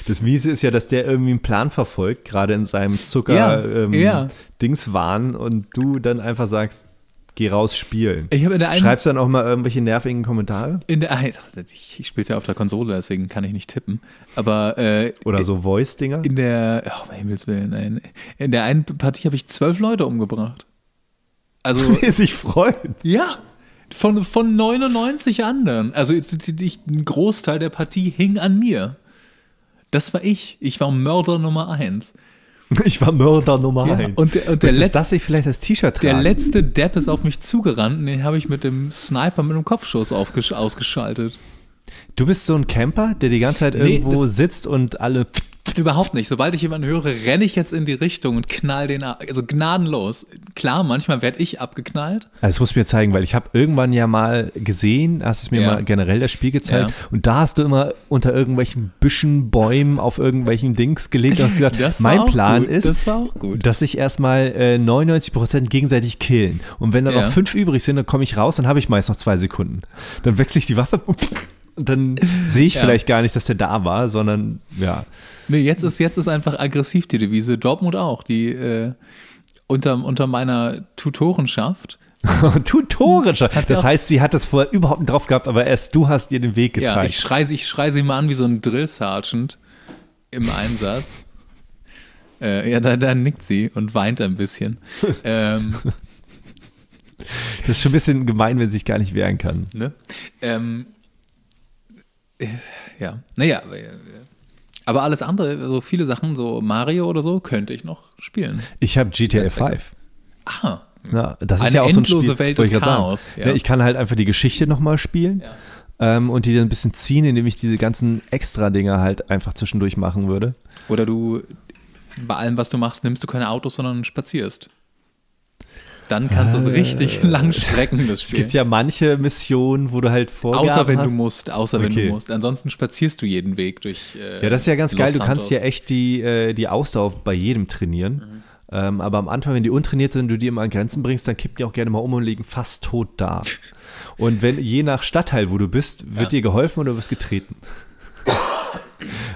Das Miese ist ja, dass der irgendwie einen Plan verfolgt, gerade in seinem Zucker-Dingswahn ja, ähm, ja. und du dann einfach sagst, geh raus spielen. Schreibst du dann auch mal irgendwelche nervigen Kommentare? In der, ich, ich spiele es ja auf der Konsole, deswegen kann ich nicht tippen. Aber äh, Oder so Voice-Dinger? In der, oh mein Himmels Willen, nein. In der einen Partie habe ich zwölf Leute umgebracht. Also, Wie sich freut. Ja, von, von 99 anderen. Also ich, ein Großteil der Partie hing an mir. Das war ich. Ich war Mörder Nummer 1. Ich war Mörder Nummer 1. Ja, und der, und der letzte, das ich vielleicht das T-Shirt trage. Der letzte Depp ist auf mich zugerannt und den habe ich mit dem Sniper mit dem Kopfschuss ausgeschaltet. Du bist so ein Camper, der die ganze Zeit irgendwo nee, sitzt und alle. Überhaupt nicht. Sobald ich jemanden höre, renne ich jetzt in die Richtung und knall den ab. Also gnadenlos. Klar, manchmal werde ich abgeknallt. Also das musst du mir zeigen, weil ich habe irgendwann ja mal gesehen, hast es mir ja. mal generell das Spiel gezeigt ja. und da hast du immer unter irgendwelchen Büschen, Bäumen auf irgendwelchen Dings gelegt und hast gesagt, mein Plan gut. ist, das dass ich erstmal äh, 99% gegenseitig killen. Und wenn da ja. noch fünf übrig sind, dann komme ich raus, und habe ich meist noch zwei Sekunden. Dann wechsle ich die Waffe. Und dann sehe ich ja. vielleicht gar nicht, dass der da war, sondern ja. Nee, jetzt ist, jetzt ist einfach aggressiv die Devise. Dortmund auch, die äh, unter, unter meiner Tutorenschaft. Tutorenschaft. das heißt, sie hat das vorher überhaupt nicht drauf gehabt, aber erst du hast ihr den Weg gezeigt. Ja, ich schreie, ich schreie sie mal an wie so ein Drill-Sergeant im Einsatz. äh, ja, dann, da nickt sie und weint ein bisschen. ähm, das ist schon ein bisschen gemein, wenn sie sich gar nicht wehren kann. Ne? Ähm, äh, ja, naja, äh, aber alles andere, so also viele Sachen, so Mario oder so, könnte ich noch spielen. Ich habe GTA 5. Ah. Ja, das Eine ist ja auch so ein Spiel, Welt des ich Chaos. Ne, ja. Ich kann halt einfach die Geschichte nochmal spielen. Ja. Ähm, und die dann ein bisschen ziehen, indem ich diese ganzen Extra-Dinger halt einfach zwischendurch machen würde. Oder du, bei allem, was du machst, nimmst du keine Autos, sondern spazierst. Dann kannst du es richtig ah. lang strecken. Das Spiel. Es gibt ja manche Missionen, wo du halt vorgehst. Außer wenn hast. du musst, außer okay. wenn du musst. Ansonsten spazierst du jeden Weg durch. Äh, ja, das ist ja ganz Los geil. Du kannst ja echt die, äh, die Ausdauer bei jedem trainieren. Mhm. Ähm, aber am Anfang, wenn die untrainiert sind, du die immer an Grenzen bringst, dann kippen die auch gerne mal um und liegen fast tot da. Und wenn je nach Stadtteil, wo du bist, wird ja. dir geholfen oder wirst getreten.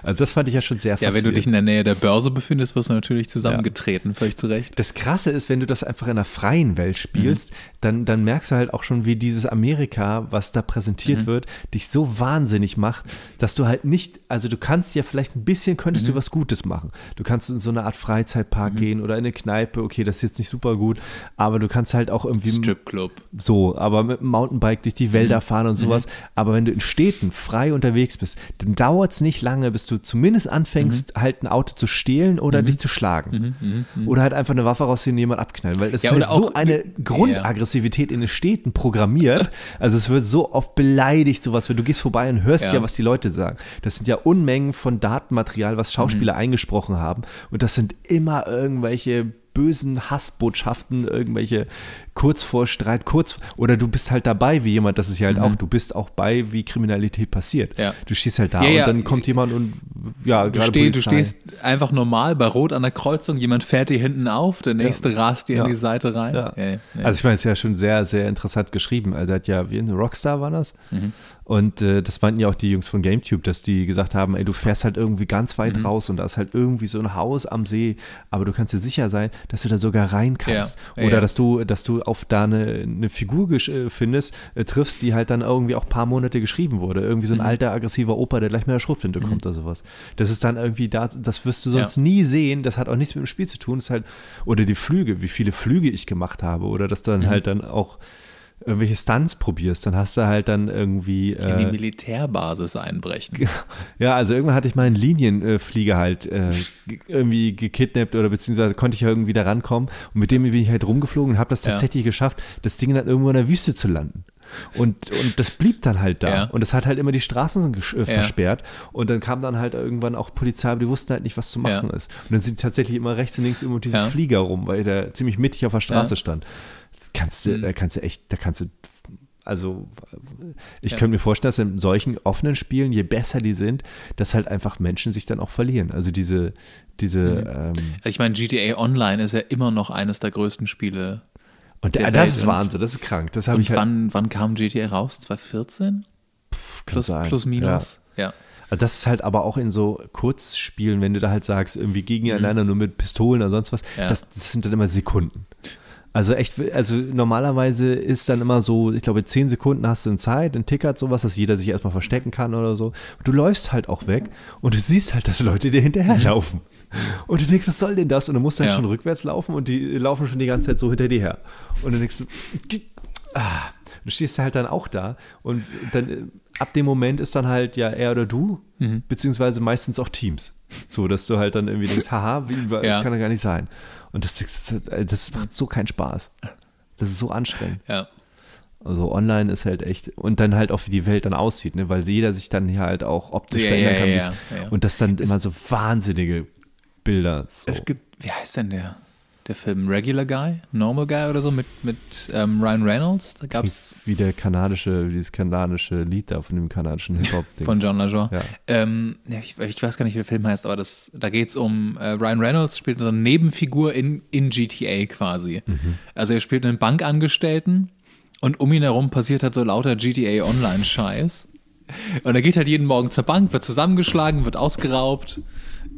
Also das fand ich ja schon sehr faszinierend. Ja, wenn du dich in der Nähe der Börse befindest, wirst du natürlich zusammengetreten, ja. völlig zu Recht. Das Krasse ist, wenn du das einfach in der freien Welt spielst, mhm. dann, dann merkst du halt auch schon, wie dieses Amerika, was da präsentiert mhm. wird, dich so wahnsinnig macht, dass du halt nicht, also du kannst ja vielleicht ein bisschen, könntest mhm. du was Gutes machen. Du kannst in so eine Art Freizeitpark mhm. gehen oder in eine Kneipe, okay, das ist jetzt nicht super gut, aber du kannst halt auch irgendwie... Stripclub. So, aber mit einem Mountainbike durch die Wälder mhm. fahren und sowas. Mhm. Aber wenn du in Städten frei unterwegs bist, dann dauert es nicht lange, lange, bis du zumindest anfängst, mhm. halt ein Auto zu stehlen oder mhm. dich zu schlagen. Mhm. mhm. mhm. Oder halt einfach eine Waffe rausziehen und jemand abknallen. Weil es ja, ist halt auch, so eine Grundaggressivität ja. in den Städten programmiert. Also es wird so oft beleidigt, sowas. Du gehst vorbei und hörst ja, ja was die Leute sagen. Das sind ja Unmengen von Datenmaterial, was Schauspieler mhm. eingesprochen haben. Und das sind immer irgendwelche bösen Hassbotschaften, irgendwelche kurz vor Streit, kurz oder du bist halt dabei, wie jemand, das ist ja halt mhm. auch, du bist auch bei, wie Kriminalität passiert. Ja. Du stehst halt da ja, und ja. dann kommt jemand und ja, du, steh, du stehst einfach normal bei Rot an der Kreuzung, jemand fährt dir hinten auf, der nächste rast dir in die Seite rein. Also ich meine, es ist ja schon sehr, sehr interessant geschrieben. Also hat ja, wie ein Rockstar war das. Mhm. Und äh, das meinten ja auch die Jungs von GameTube, dass die gesagt haben, ey, du fährst halt irgendwie ganz weit mhm. raus und da ist halt irgendwie so ein Haus am See, aber du kannst dir sicher sein, dass du da sogar rein kannst. Oder dass du, dass du auf da eine, eine Figur äh, findest, äh, triffst, die halt dann irgendwie auch ein paar Monate geschrieben wurde. Irgendwie so ein mhm. alter, aggressiver Opa, der gleich mit der Schrotflinte mhm. kommt oder sowas. Das ist dann irgendwie da, das wirst du sonst ja. nie sehen. Das hat auch nichts mit dem Spiel zu tun. Das ist halt, oder die Flüge, wie viele Flüge ich gemacht habe. Oder dass dann mhm. halt dann auch irgendwelche Stunts probierst, dann hast du halt dann irgendwie. in die äh, Militärbasis einbrechen. Ja, also irgendwann hatte ich meinen Linienflieger halt äh, irgendwie gekidnappt oder beziehungsweise konnte ich irgendwie da rankommen. Und mit dem bin ich halt rumgeflogen und habe das tatsächlich ja. geschafft, das Ding dann irgendwo in der Wüste zu landen. Und, und das blieb dann halt da. Ja. Und das hat halt immer die Straßen äh, versperrt. Ja. Und dann kam dann halt irgendwann auch Polizei, aber die wussten halt nicht, was zu machen ja. ist. Und dann sind tatsächlich immer rechts und links immer diese Flieger rum, weil der ziemlich mittig auf der Straße stand kannst du, mhm. da kannst du echt, da kannst du, also ich ja. könnte mir vorstellen, dass in solchen offenen Spielen, je besser die sind, dass halt einfach Menschen sich dann auch verlieren. Also diese, diese. Mhm. Ähm, ich meine, GTA Online ist ja immer noch eines der größten Spiele. Und der, der äh, das Welt. ist Wahnsinn, das ist krank. Das habe ich halt wann, wann kam GTA raus? 2014? Pff, plus, sein. plus minus. ja. ja. Also das ist halt aber auch in so Kurzspielen, wenn du da halt sagst, irgendwie gegeneinander mhm. nur mit Pistolen oder sonst was, ja. das, das, sind dann immer Sekunden. Also echt, also normalerweise ist dann immer so, ich glaube, zehn Sekunden hast du in Zeit, in Tickert sowas, dass jeder sich erstmal verstecken kann oder so. Du läufst halt auch weg und du siehst halt, dass Leute dir hinterherlaufen. Mhm. Und du denkst, was soll denn das? Und du musst dann ja. schon rückwärts laufen und die laufen schon die ganze Zeit so hinter dir her. Und du denkst, ah, du stehst halt dann auch da und dann äh, ab dem Moment ist dann halt ja er oder du, mhm. beziehungsweise meistens auch Teams. So, dass du halt dann irgendwie denkst, haha, wie, das ja. kann ja gar nicht sein. Und das, das macht so keinen Spaß. Das ist so anstrengend. Ja. Also online ist halt echt und dann halt auch wie die Welt dann aussieht, ne? weil jeder sich dann hier halt auch optisch ja, verändern kann. Ja, ja, und das dann es immer so wahnsinnige Bilder. So. Es gibt, wie heißt denn der? der Film Regular Guy, Normal Guy oder so mit, mit ähm, Ryan Reynolds. Da gab es. Wie der kanadische, wie dieses kanadische Lied da von dem kanadischen Hip-Hop-Ding. von John LaJoie. Ja. Ähm, ich, ich, weiß gar nicht, wie der Film heißt, aber das, da geht es um. Äh, Ryan Reynolds spielt so eine Nebenfigur in, in GTA quasi. Mhm. Also er spielt einen Bankangestellten und um ihn herum passiert halt so lauter GTA Online-Scheiß. und er geht halt jeden Morgen zur Bank, wird zusammengeschlagen, wird ausgeraubt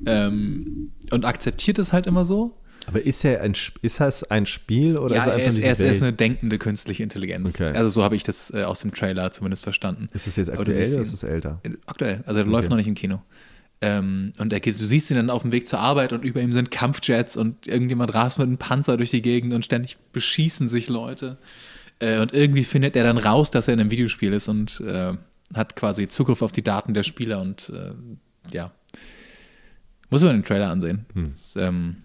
ähm, und akzeptiert es halt immer so. Aber ist, er ein, ist das ein Spiel oder ja, ist er einfach er ist, er ist, er ist eine denkende künstliche Intelligenz. Okay. Also so habe ich das äh, aus dem Trailer zumindest verstanden. Ist es jetzt aktuell oder, ist es älter? Äh, aktuell, also er okay. läuft noch nicht im Kino. Ähm, und er, du siehst ihn dann auf dem Weg zur Arbeit und über ihm sind Kampfjets und irgendjemand rast mit einem Panzer durch die Gegend und ständig beschießen sich Leute. Äh, und irgendwie findet er dann raus, dass er in einem Videospiel ist und äh, hat quasi Zugriff auf die Daten der Spieler und äh, ja. Muss man den Trailer ansehen. Hm. Das, ähm,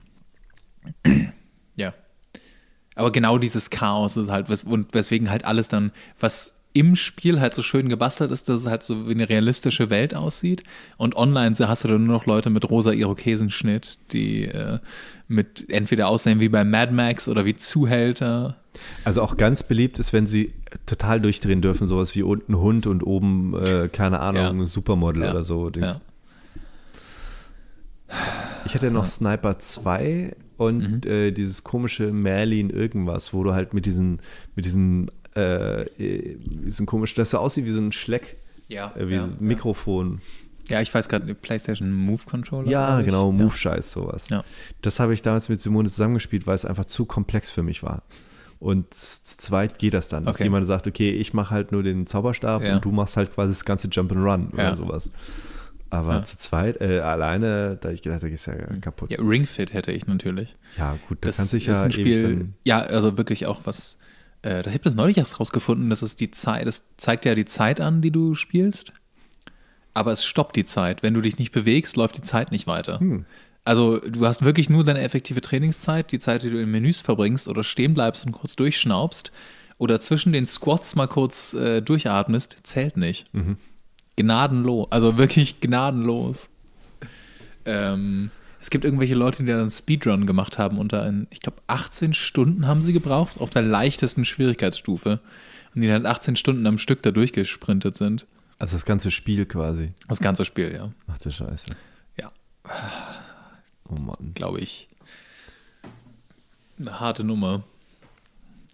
ja. Aber genau dieses Chaos ist halt, was, und weswegen halt alles dann, was im Spiel halt so schön gebastelt ist, dass es halt so wie eine realistische Welt aussieht. Und online hast du dann nur noch Leute mit rosa Irokesenschnitt, die äh, mit entweder aussehen wie bei Mad Max oder wie Zuhälter. Also auch ganz beliebt ist, wenn sie total durchdrehen dürfen, sowas wie unten Hund und oben, äh, keine Ahnung, ja. Supermodel ja. oder so. Ja. Ich hätte noch Sniper 2 und mhm. äh, dieses komische Merlin irgendwas, wo du halt mit diesen, mit diesen, äh, äh diesen komischen, das so aussieht wie so ein Schleck, ja, äh, wie ja, so ein Mikrofon. Ja. ich weiß gerade, PlayStation Move Controller. Ja, genau, Move-Scheiß, sowas. Das habe ich damals mit Simone zusammengespielt, weil es einfach zu komplex für mich war. Und zu zweit geht das dann, okay. dass jemand sagt, okay, ich mache halt nur den Zauberstab und du machst halt quasi das ganze Jump and Run oder sowas. Aber ja. zu zweit, äh, alleine, da ich gedacht, da ist ja mhm. kaputt. Ja, Ringfit hätte ich natürlich. Ja, gut, da das kannst du ja ein Spiel, Ja, also wirklich auch was. Äh, da habe ich das neulich erst rausgefunden, dass es die Zeit, das zeigt ja die Zeit an, die du spielst. Aber es stoppt die Zeit. Wenn du dich nicht bewegst, läuft die Zeit nicht weiter. Hm. Also du hast wirklich nur deine effektive Trainingszeit, die Zeit, die du in Menüs verbringst oder stehen bleibst und kurz durchschnaubst oder zwischen den Squats mal kurz äh, durchatmest, zählt nicht. Mhm gnadenlos, also wirklich gnadenlos. Ähm, es gibt irgendwelche Leute, die dann Speedrun gemacht haben unter, einen, ich glaube, 18 Stunden haben sie gebraucht, auf der leichtesten Schwierigkeitsstufe. Und die dann 18 Stunden am Stück da durchgesprintet sind. Also das ganze Spiel quasi. Das ganze Spiel, ja. Ach du Scheiße. Ja. Oh Mann. Glaube ich. Eine harte Nummer.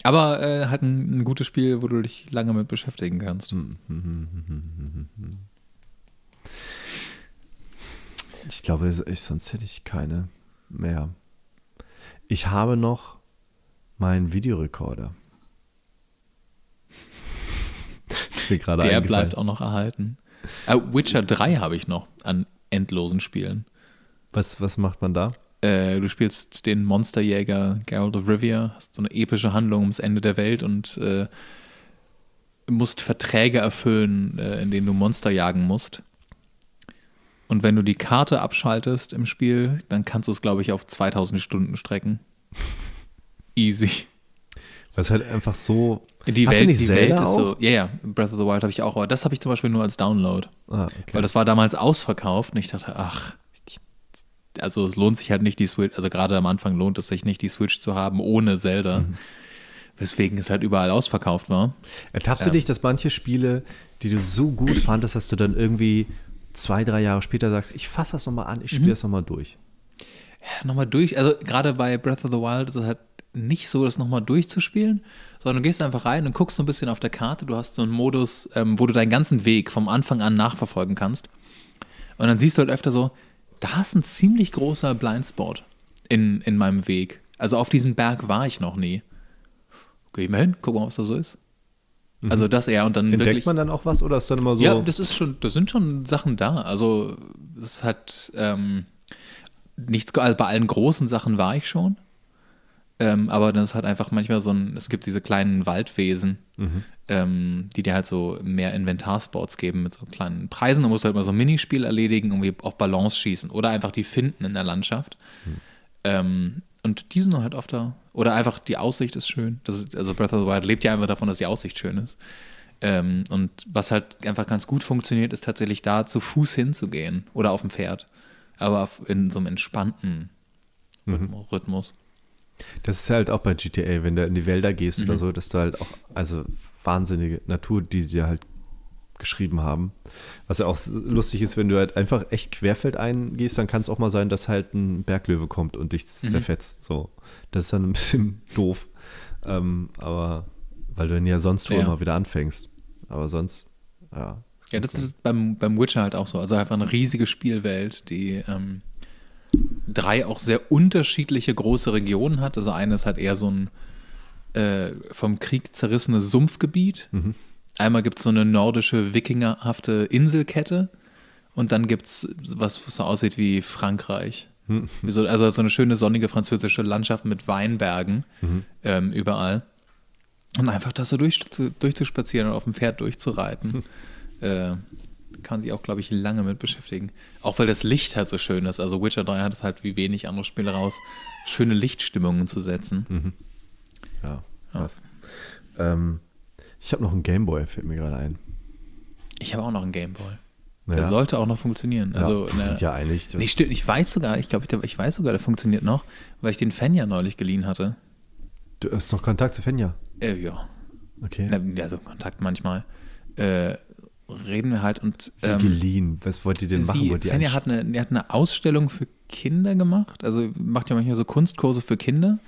Aber äh, halt ein, ein, gutes Spiel, wo du dich lange mit beschäftigen kannst. Hm, hm, hm, Ich glaube, ich, sonst hätte ich keine mehr. Ich habe noch meinen Videorekorder. Der bleibt auch noch erhalten. Ah, Witcher 3 habe ich noch an endlosen Spielen. Was, was macht man da? Äh, du spielst den Monsterjäger Geralt of Rivia, hast so eine epische Handlung ums Ende der Welt und äh, musst Verträge erfüllen, äh, in denen du Monster jagen musst. Und wenn du die Karte abschaltest im Spiel, dann kannst du es, glaube ich, auf 2000 Stunden strecken. Easy. Weil es halt einfach so. Die Hast Welt, die Zelda Welt ist auch? so. Ja, yeah, Breath of the Wild habe ich auch, aber das habe ich zum Beispiel nur als Download. Ah, okay. Weil das war damals ausverkauft und ich dachte, ach, also es lohnt sich halt nicht, die Switch, also gerade am Anfang lohnt es sich nicht, die Switch zu haben ohne Zelda. Mhm. Weswegen es halt überall ausverkauft war. Ertappst ähm. du dich, dass manche Spiele, die du so gut fandest, dass du dann irgendwie zwei, drei Jahre später sagst, ich fasse das nochmal an, ich spiele mhm. das nochmal durch. Ja, nochmal durch, also gerade bei Breath of the Wild ist es halt nicht so, das nochmal durchzuspielen, sondern du gehst einfach rein und guckst so ein bisschen auf der Karte. Du hast so einen Modus, ähm, wo du deinen ganzen Weg vom Anfang an nachverfolgen kannst. Und dann siehst du halt öfter so, da ist ein ziemlich großer Blindspot in, in meinem Weg. Also auf diesem Berg war ich noch nie. Geh ich mal hin, guck mal, was da so ist. Also, mhm. Also das eher und dann Entdeckt wirklich, man dann auch was oder ist dann immer so? Ja, das ist schon, das sind schon Sachen da. Also es hat ähm, nichts, also bei allen großen Sachen war ich schon. Ähm, aber das hat einfach manchmal so ein, es gibt diese kleinen Waldwesen, mhm. ähm, die dir halt so mehr Inventarsports geben mit so kleinen Preisen. Da musst du halt mal so ein Minispiel erledigen, irgendwie auf Balance schießen oder einfach die finden in der Landschaft. Mhm. Ähm, und die sind halt oft da. Oder einfach die Aussicht ist schön. Ist, also Breath of the Wild lebt ja einfach davon, dass die Aussicht schön ist. Ähm, und was halt einfach ganz gut funktioniert, ist tatsächlich da zu Fuß hinzugehen oder auf dem Pferd. Aber in so einem entspannten mhm. Rhythmus. Das ist halt auch bei GTA, wenn du in die Wälder gehst mhm. oder so, dass du halt auch, also wahnsinnige Natur, die dir halt geschrieben haben. Was ja auch lustig ist, wenn du halt einfach echt querfeld eingehst, dann kann es auch mal sein, dass halt ein Berglöwe kommt und dich mhm. zerfetzt. So, das ist dann ein bisschen doof. Ähm, aber weil du dann ja sonst wo ja. immer wieder anfängst. Aber sonst, ja. ja, das ist beim, beim Witcher halt auch so. Also einfach eine riesige Spielwelt, die ähm, drei auch sehr unterschiedliche große Regionen hat. Also eine ist halt eher so ein äh, vom Krieg zerrissenes Sumpfgebiet. Mhm. Einmal gibt es so eine nordische, wikingerhafte Inselkette und dann gibt es was, was so aussieht wie Frankreich. Mhm. also so also eine schöne sonnige französische Landschaft mit Weinbergen mhm. ähm, überall. Und einfach das so durch, durchzuspazieren und auf dem Pferd durchzureiten, mhm. äh, kann sich auch, glaube ich, lange mit beschäftigen. Auch weil das Licht halt so schön ist. Also Witcher 3 hat es halt wie wenig andere Spiele raus, schöne Lichtstimmungen zu setzen. Mhm. Ja, ja. Ähm, ich habe noch einen Gameboy, fällt mir gerade ein. Ich habe auch noch einen Gameboy. Ja. Der sollte auch noch funktionieren. Ja, also, ja, ne, sind ja einig. Nee, stimmt. Ich weiß sogar, ich glaube, ich, weiß sogar, der funktioniert noch, weil ich den Fenja neulich geliehen hatte. Du hast noch Kontakt zu Fenja? Äh, ja. Okay. also Kontakt manchmal. Äh, reden wir halt und. Ähm, Wie geliehen? Was wollt ihr denn machen? Sie, Fenja hat eine, die hat eine Ausstellung für Kinder gemacht. Also macht ja manchmal so Kunstkurse für Kinder.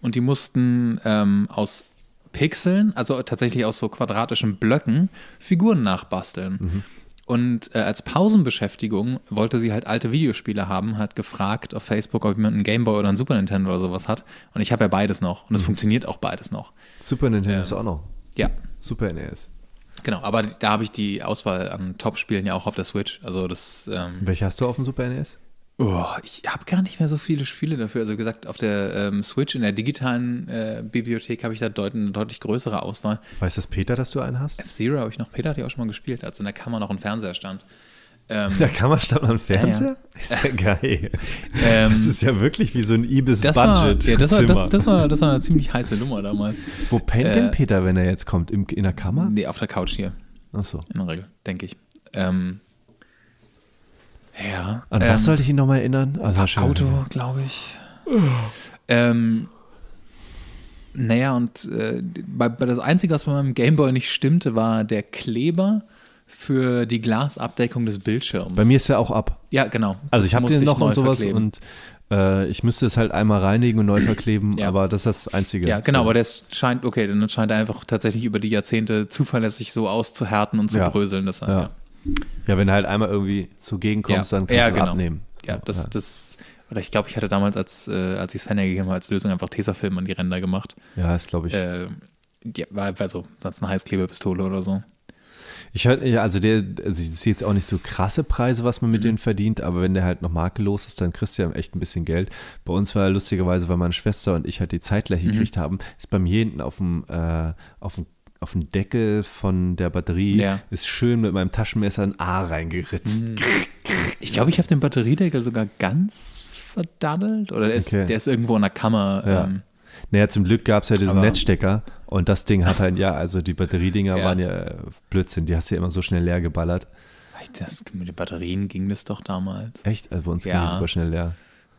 Und die mussten ähm, aus Pixeln, also tatsächlich aus so quadratischen Blöcken, Figuren nachbasteln. Mhm. Und äh, als Pausenbeschäftigung wollte sie halt alte Videospiele haben, hat gefragt auf Facebook, ob jemand einen Gameboy oder einen Super Nintendo oder sowas hat. Und ich habe ja beides noch. Und es mhm. funktioniert auch beides noch. Super Nintendo ähm, ist auch noch. Ja. Super NES. Genau, aber da habe ich die Auswahl an Top-Spielen ja auch auf der Switch. Also das. Ähm, Welche hast du auf dem Super NES? Oh, ich habe gar nicht mehr so viele Spiele dafür. Also wie gesagt, auf der ähm, Switch in der digitalen äh, Bibliothek habe ich da deut eine deutlich größere Auswahl. Weiß das Peter, dass du einen hast? F-Zero habe ich noch. Peter hat ja auch schon mal gespielt, als in der Kammer noch ein Fernseher stand. Ähm, in der Kammer stand noch ein Fernseher? Ja. Ist ja geil. Ähm, das ist ja wirklich wie so ein Ibis-Budget. Das, ja, das, das, das, war, das war eine ziemlich heiße Nummer damals. Wo pennt äh, denn Peter, wenn er jetzt kommt? Im, in der Kammer? Nee, auf der Couch hier. Ach so. In der Regel, denke ich. Ähm, ja. An ähm, was sollte ich ihn nochmal erinnern? Also Auto, glaube ich. ähm, naja, und äh, das Einzige, was bei meinem Gameboy nicht stimmte, war der Kleber für die Glasabdeckung des Bildschirms. Bei mir ist er auch ab. Ja, genau. Also das ich habe den noch und sowas verkleben. und äh, ich müsste es halt einmal reinigen und neu verkleben, ja. aber das ist das Einzige. Ja, genau, so. aber das scheint, okay, dann scheint er einfach tatsächlich über die Jahrzehnte zuverlässig so auszuhärten und zu ja. bröseln. Das ja. ja. Ja, wenn du halt einmal irgendwie zugegen kommst, ja. dann kannst ja, du genau. abnehmen. Ja, das, das, oder ich glaube, ich hatte damals, als, äh, als ich es Fenner gegeben habe, als Lösung einfach Tesafilm an die Ränder gemacht. Ja, das glaube ich. Äh, ja, war, war so, sonst eine Heißklebepistole oder so. Ich höre, ja, also der, also ich sehe jetzt auch nicht so krasse Preise, was man mit mhm. denen verdient, aber wenn der halt noch makellos ist, dann kriegst du ja echt ein bisschen Geld. Bei uns war lustigerweise, weil meine Schwester und ich halt die Zeit gleich mhm. gekriegt haben, ist bei mir hinten auf dem, äh, auf dem auf den Deckel von der Batterie ja. ist schön mit meinem Taschenmesser ein A reingeritzt. Hm. Ich glaube, ich habe den Batteriedeckel sogar ganz verdaddelt oder der ist, okay. der ist irgendwo in der Kammer. Ja. Ähm, naja, zum Glück gab es ja diesen Netzstecker und das Ding hat halt, ja, also die Batteriedinger ja. waren ja äh, Blödsinn, die hast du ja immer so schnell leer geballert. Das, mit den Batterien ging das doch damals. Echt? Also bei uns ja. ging das super schnell leer. Ja.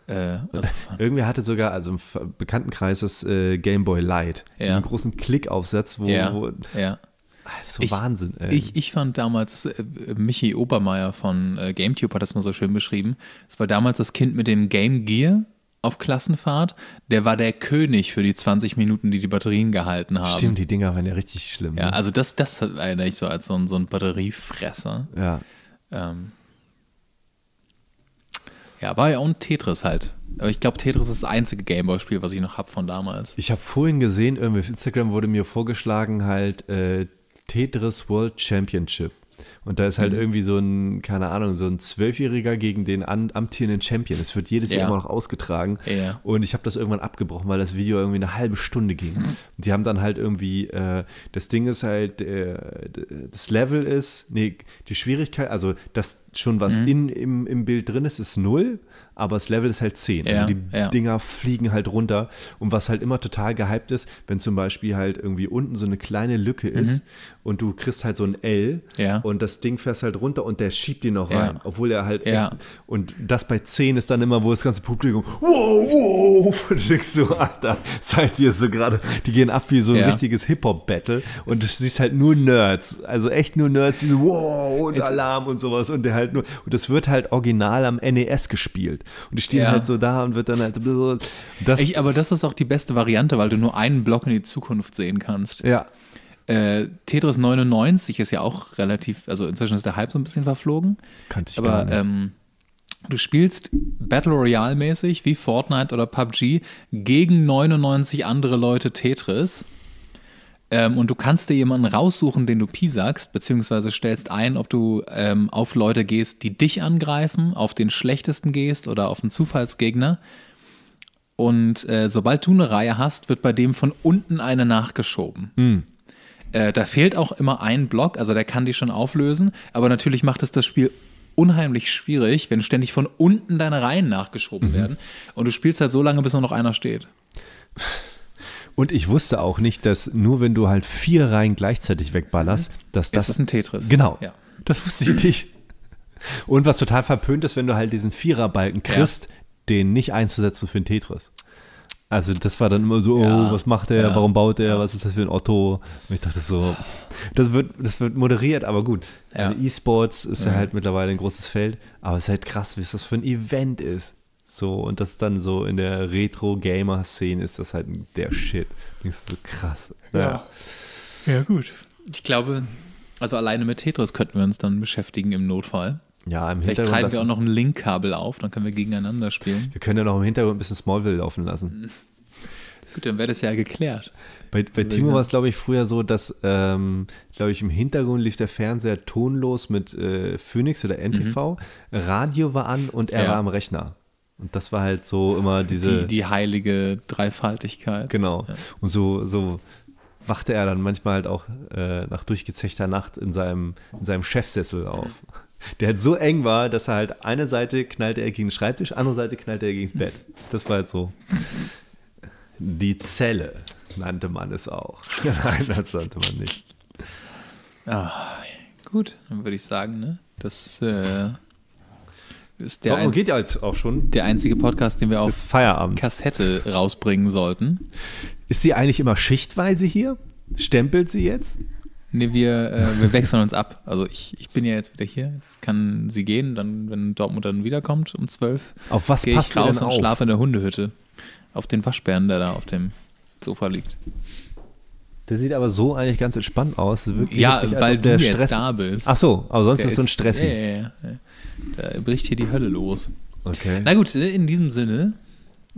Äh, also Irgendwer hatte sogar, also im Bekanntenkreis, das äh, Game Boy Light. Ja. Diesen großen Klickaufsatz, wo. Ja. wo ja. Ah, so ich, Wahnsinn, ey. Ich, ich fand damals, äh, Michi Obermeier von äh, Gametube hat das mal so schön beschrieben. Es war damals das Kind mit dem Game Gear auf Klassenfahrt. Der war der König für die 20 Minuten, die die Batterien gehalten haben. Stimmt, die Dinger waren ja richtig schlimm. Ja, ne? also das, das erinnere ich so als so ein, so ein Batteriefresser. Ja. Ähm, ja, war ja und Tetris halt. Aber ich glaube, Tetris ist das einzige Gameboy-Spiel, was ich noch habe von damals. Ich habe vorhin gesehen, irgendwie auf Instagram wurde mir vorgeschlagen, halt äh, Tetris World Championship. Und da ist halt mhm. irgendwie so ein, keine Ahnung, so ein Zwölfjähriger gegen den an, amtierenden Champion. Das wird jedes ja. Jahr immer noch ausgetragen. Ja. Und ich habe das irgendwann abgebrochen, weil das Video irgendwie eine halbe Stunde ging. Und die haben dann halt irgendwie, äh, das Ding ist halt, äh, das Level ist, nee, die Schwierigkeit, also das schon was mhm. in, im, im Bild drin ist, ist 0, aber das Level ist halt 10. Also ja, also die ja. Dinger fliegen halt runter. Und was halt immer total gehypt ist, wenn zum Beispiel halt irgendwie unten so eine kleine Lücke mhm. ist mhm. und du kriegst halt so ein L ja. und das Ding fährst halt runter und der schiebt ihn noch rein, obwohl er halt echt, und das bei 10 ist dann immer, wo das ganze Publikum wow, wow, und du denkst so, Alter, seid ihr so gerade, die gehen ab wie so ein richtiges Hip-Hop-Battle und du siehst halt nur Nerds, also echt nur Nerds, die so wow und Jetzt, Alarm und sowas und der halt halt nur, und das wird halt original am NES gespielt. Und die stehen ja. halt so da und wird dann halt. Das ich, aber das ist auch die beste Variante, weil du nur einen Block in die Zukunft sehen kannst. Ja. Äh, Tetris 99 ist ja auch relativ, also inzwischen ist der Hype so ein bisschen verflogen. Kannte ich aber, gar nicht ähm, du spielst Battle Royale mäßig wie Fortnite oder PUBG gegen 99 andere Leute Tetris. Ähm, und du kannst dir jemanden raussuchen, den du piesagst, beziehungsweise stellst ein, ob du ähm, auf Leute gehst, die dich angreifen, auf den schlechtesten gehst oder auf einen Zufallsgegner. Und äh, sobald du eine Reihe hast, wird bei dem von unten eine nachgeschoben. Hm. Äh, da fehlt auch immer ein Block, also der kann die schon auflösen, aber natürlich macht es das Spiel unheimlich schwierig, wenn ständig von unten deine Reihen nachgeschoben mhm. werden und du spielst halt so lange, bis nur noch einer steht. Und ich wusste auch nicht, dass nur wenn du halt vier Reihen gleichzeitig wegballerst, mhm. dass das. Ist das ein Tetris? Genau. Ja. Das wusste ich nicht. Und was total verpönt ist, wenn du halt diesen Viererbalken kriegst, ja. den nicht einzusetzen für ein Tetris. Also das war dann immer so, oh, ja, was macht er, ja, warum baut er, ja. was ist das für ein Otto? Und ich dachte so, das wird, das wird moderiert, aber gut. Also E-Sports ist ja mhm. halt mittlerweile ein großes Feld, aber es ist halt krass, wie es das für ein Event ist. So, und das dann so in der Retro-Gamer-Szene ist das halt der Shit. Das ist so krass. Naja. Ne? Ja. ja, gut. Ich glaube, also alleine mit Tetris könnten wir uns dann beschäftigen im Notfall. Ja, im Vielleicht Hintergrund. Vielleicht treiben wir auch noch ein Link-Kabel auf, dann können wir gegeneinander spielen. Wir können ja noch im Hintergrund ein bisschen Smallville laufen lassen. Gut, dann wäre das ja geklärt. Bei, bei Timo war es, glaube ich, früher so, dass, ähm, glaube ich, im Hintergrund lief der Fernseher tonlos mit äh, Phoenix oder NTV. Mhm. Radio war an und er ja. war am Rechner. Und das war halt so immer diese. Die, die heilige Dreifaltigkeit. Genau. Ja. Und so, so wachte er dann manchmal halt auch äh, nach durchgezechter Nacht in seinem, in seinem Chefsessel auf. Der halt so eng war, dass er halt eine Seite knallte er gegen den Schreibtisch, andere Seite knallte er gegen das Bett. Das war halt so. Die Zelle nannte man es auch. Nein, das nannte man nicht. Ah, gut, dann würde ich sagen, ne? Das äh, ist der Doch, ein, geht ja jetzt auch schon. Der einzige Podcast, den wir auf Feierabend. Kassette rausbringen sollten. Ist sie eigentlich immer schichtweise hier? Stempelt sie jetzt? Nee, wir, äh, wir wechseln uns ab. Also ich, ich bin ja jetzt wieder hier. Jetzt kann sie gehen, dann, wenn Dortmund dann wiederkommt um zwölf. Auf was passt ich raus denn und auf? schlafe in der Hundehütte. Auf den Waschbären, der da auf dem Sofa liegt. Der sieht aber so eigentlich ganz entspannt aus. ja, witzig, weil du jetzt Stress da bist. Ach so, aber sonst der ist so ein Stress. Ja, ja, ja. Da bricht hier die Hölle los. Okay. Na gut, ne, in diesem Sinne,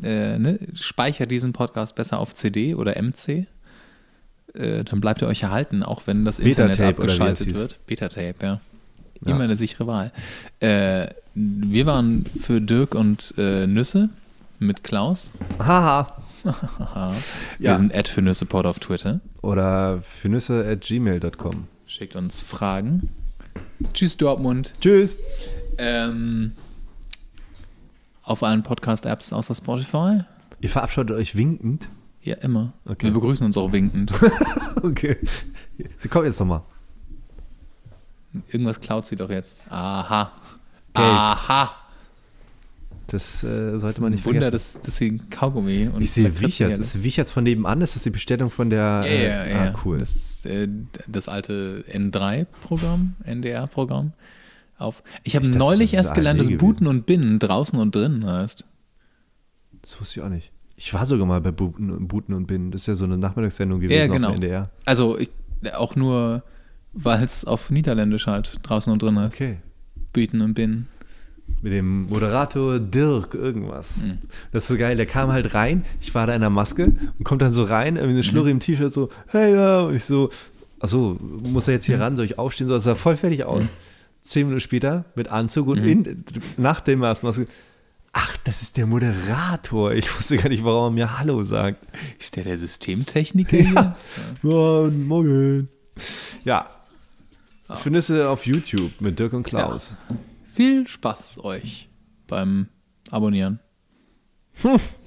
äh, ne, speichert diesen Podcast besser auf CD oder MC. Äh, dann bleibt ihr euch erhalten, auch wenn das Beta Internet abgeschaltet wird. Beta-Tape, ja. Immer eine sichere Wahl. Äh, wir waren für Dirk und äh, Nüsse mit Klaus. Haha. Wir ja. sind at Fürnüssepod auf Twitter. Oder Fürnüsse at gmail.com. Schickt uns Fragen. Tschüss Dortmund. Tschüss. Ähm, auf allen Podcast-Apps außer Spotify. Ihr verabschiedet euch winkend? Ja, immer. Okay. Wir begrüßen uns auch winkend. okay. Sie kommt jetzt nochmal. Irgendwas klaut sie doch jetzt. Aha. Geld. Aha. Das äh, sollte man nicht Wunder, vergessen. Wunder, dass, dass sie Kaugummi und Ich sehe Wichert. Ist Wichert von nebenan? Ist das die Bestellung von der. Ja, ja, äh, ja. Ah, cool. Das, äh, das alte N3-Programm, NDR-Programm. Ich habe neulich erst gelernt, dass Booten und Binnen draußen und drinnen heißt. Das wusste ich auch nicht. Ich war sogar mal bei Booten und Binnen. Das ist ja so eine Nachmittagssendung gewesen ja, genau. auf NDR. Also ich, auch nur, weil es auf Niederländisch halt draußen und drinnen heißt. Okay. Buten und Binnen mit dem Moderator Dirk irgendwas. Mhm. Das ist so geil, der kam halt rein, ich war da in der Maske und kommt dann so rein, irgendwie eine mhm. Schlurri im T-Shirt so, hey ja, und ich so, achso, muss er jetzt hier mhm. ran, soll ich aufstehen, so, das sah voll fertig mhm. aus. Zehn Minuten später mit Anzug und in, nach dem Maske, Ach, das ist der Moderator. Ich wusste gar nicht, warum er mir Hallo sagt. Ist der der Systemtechniker? Ja. ja. Morgen. Ja. Oh. Findest du auf YouTube mit Dirk und Klaus. Ja viel Spaß euch beim Abonnieren.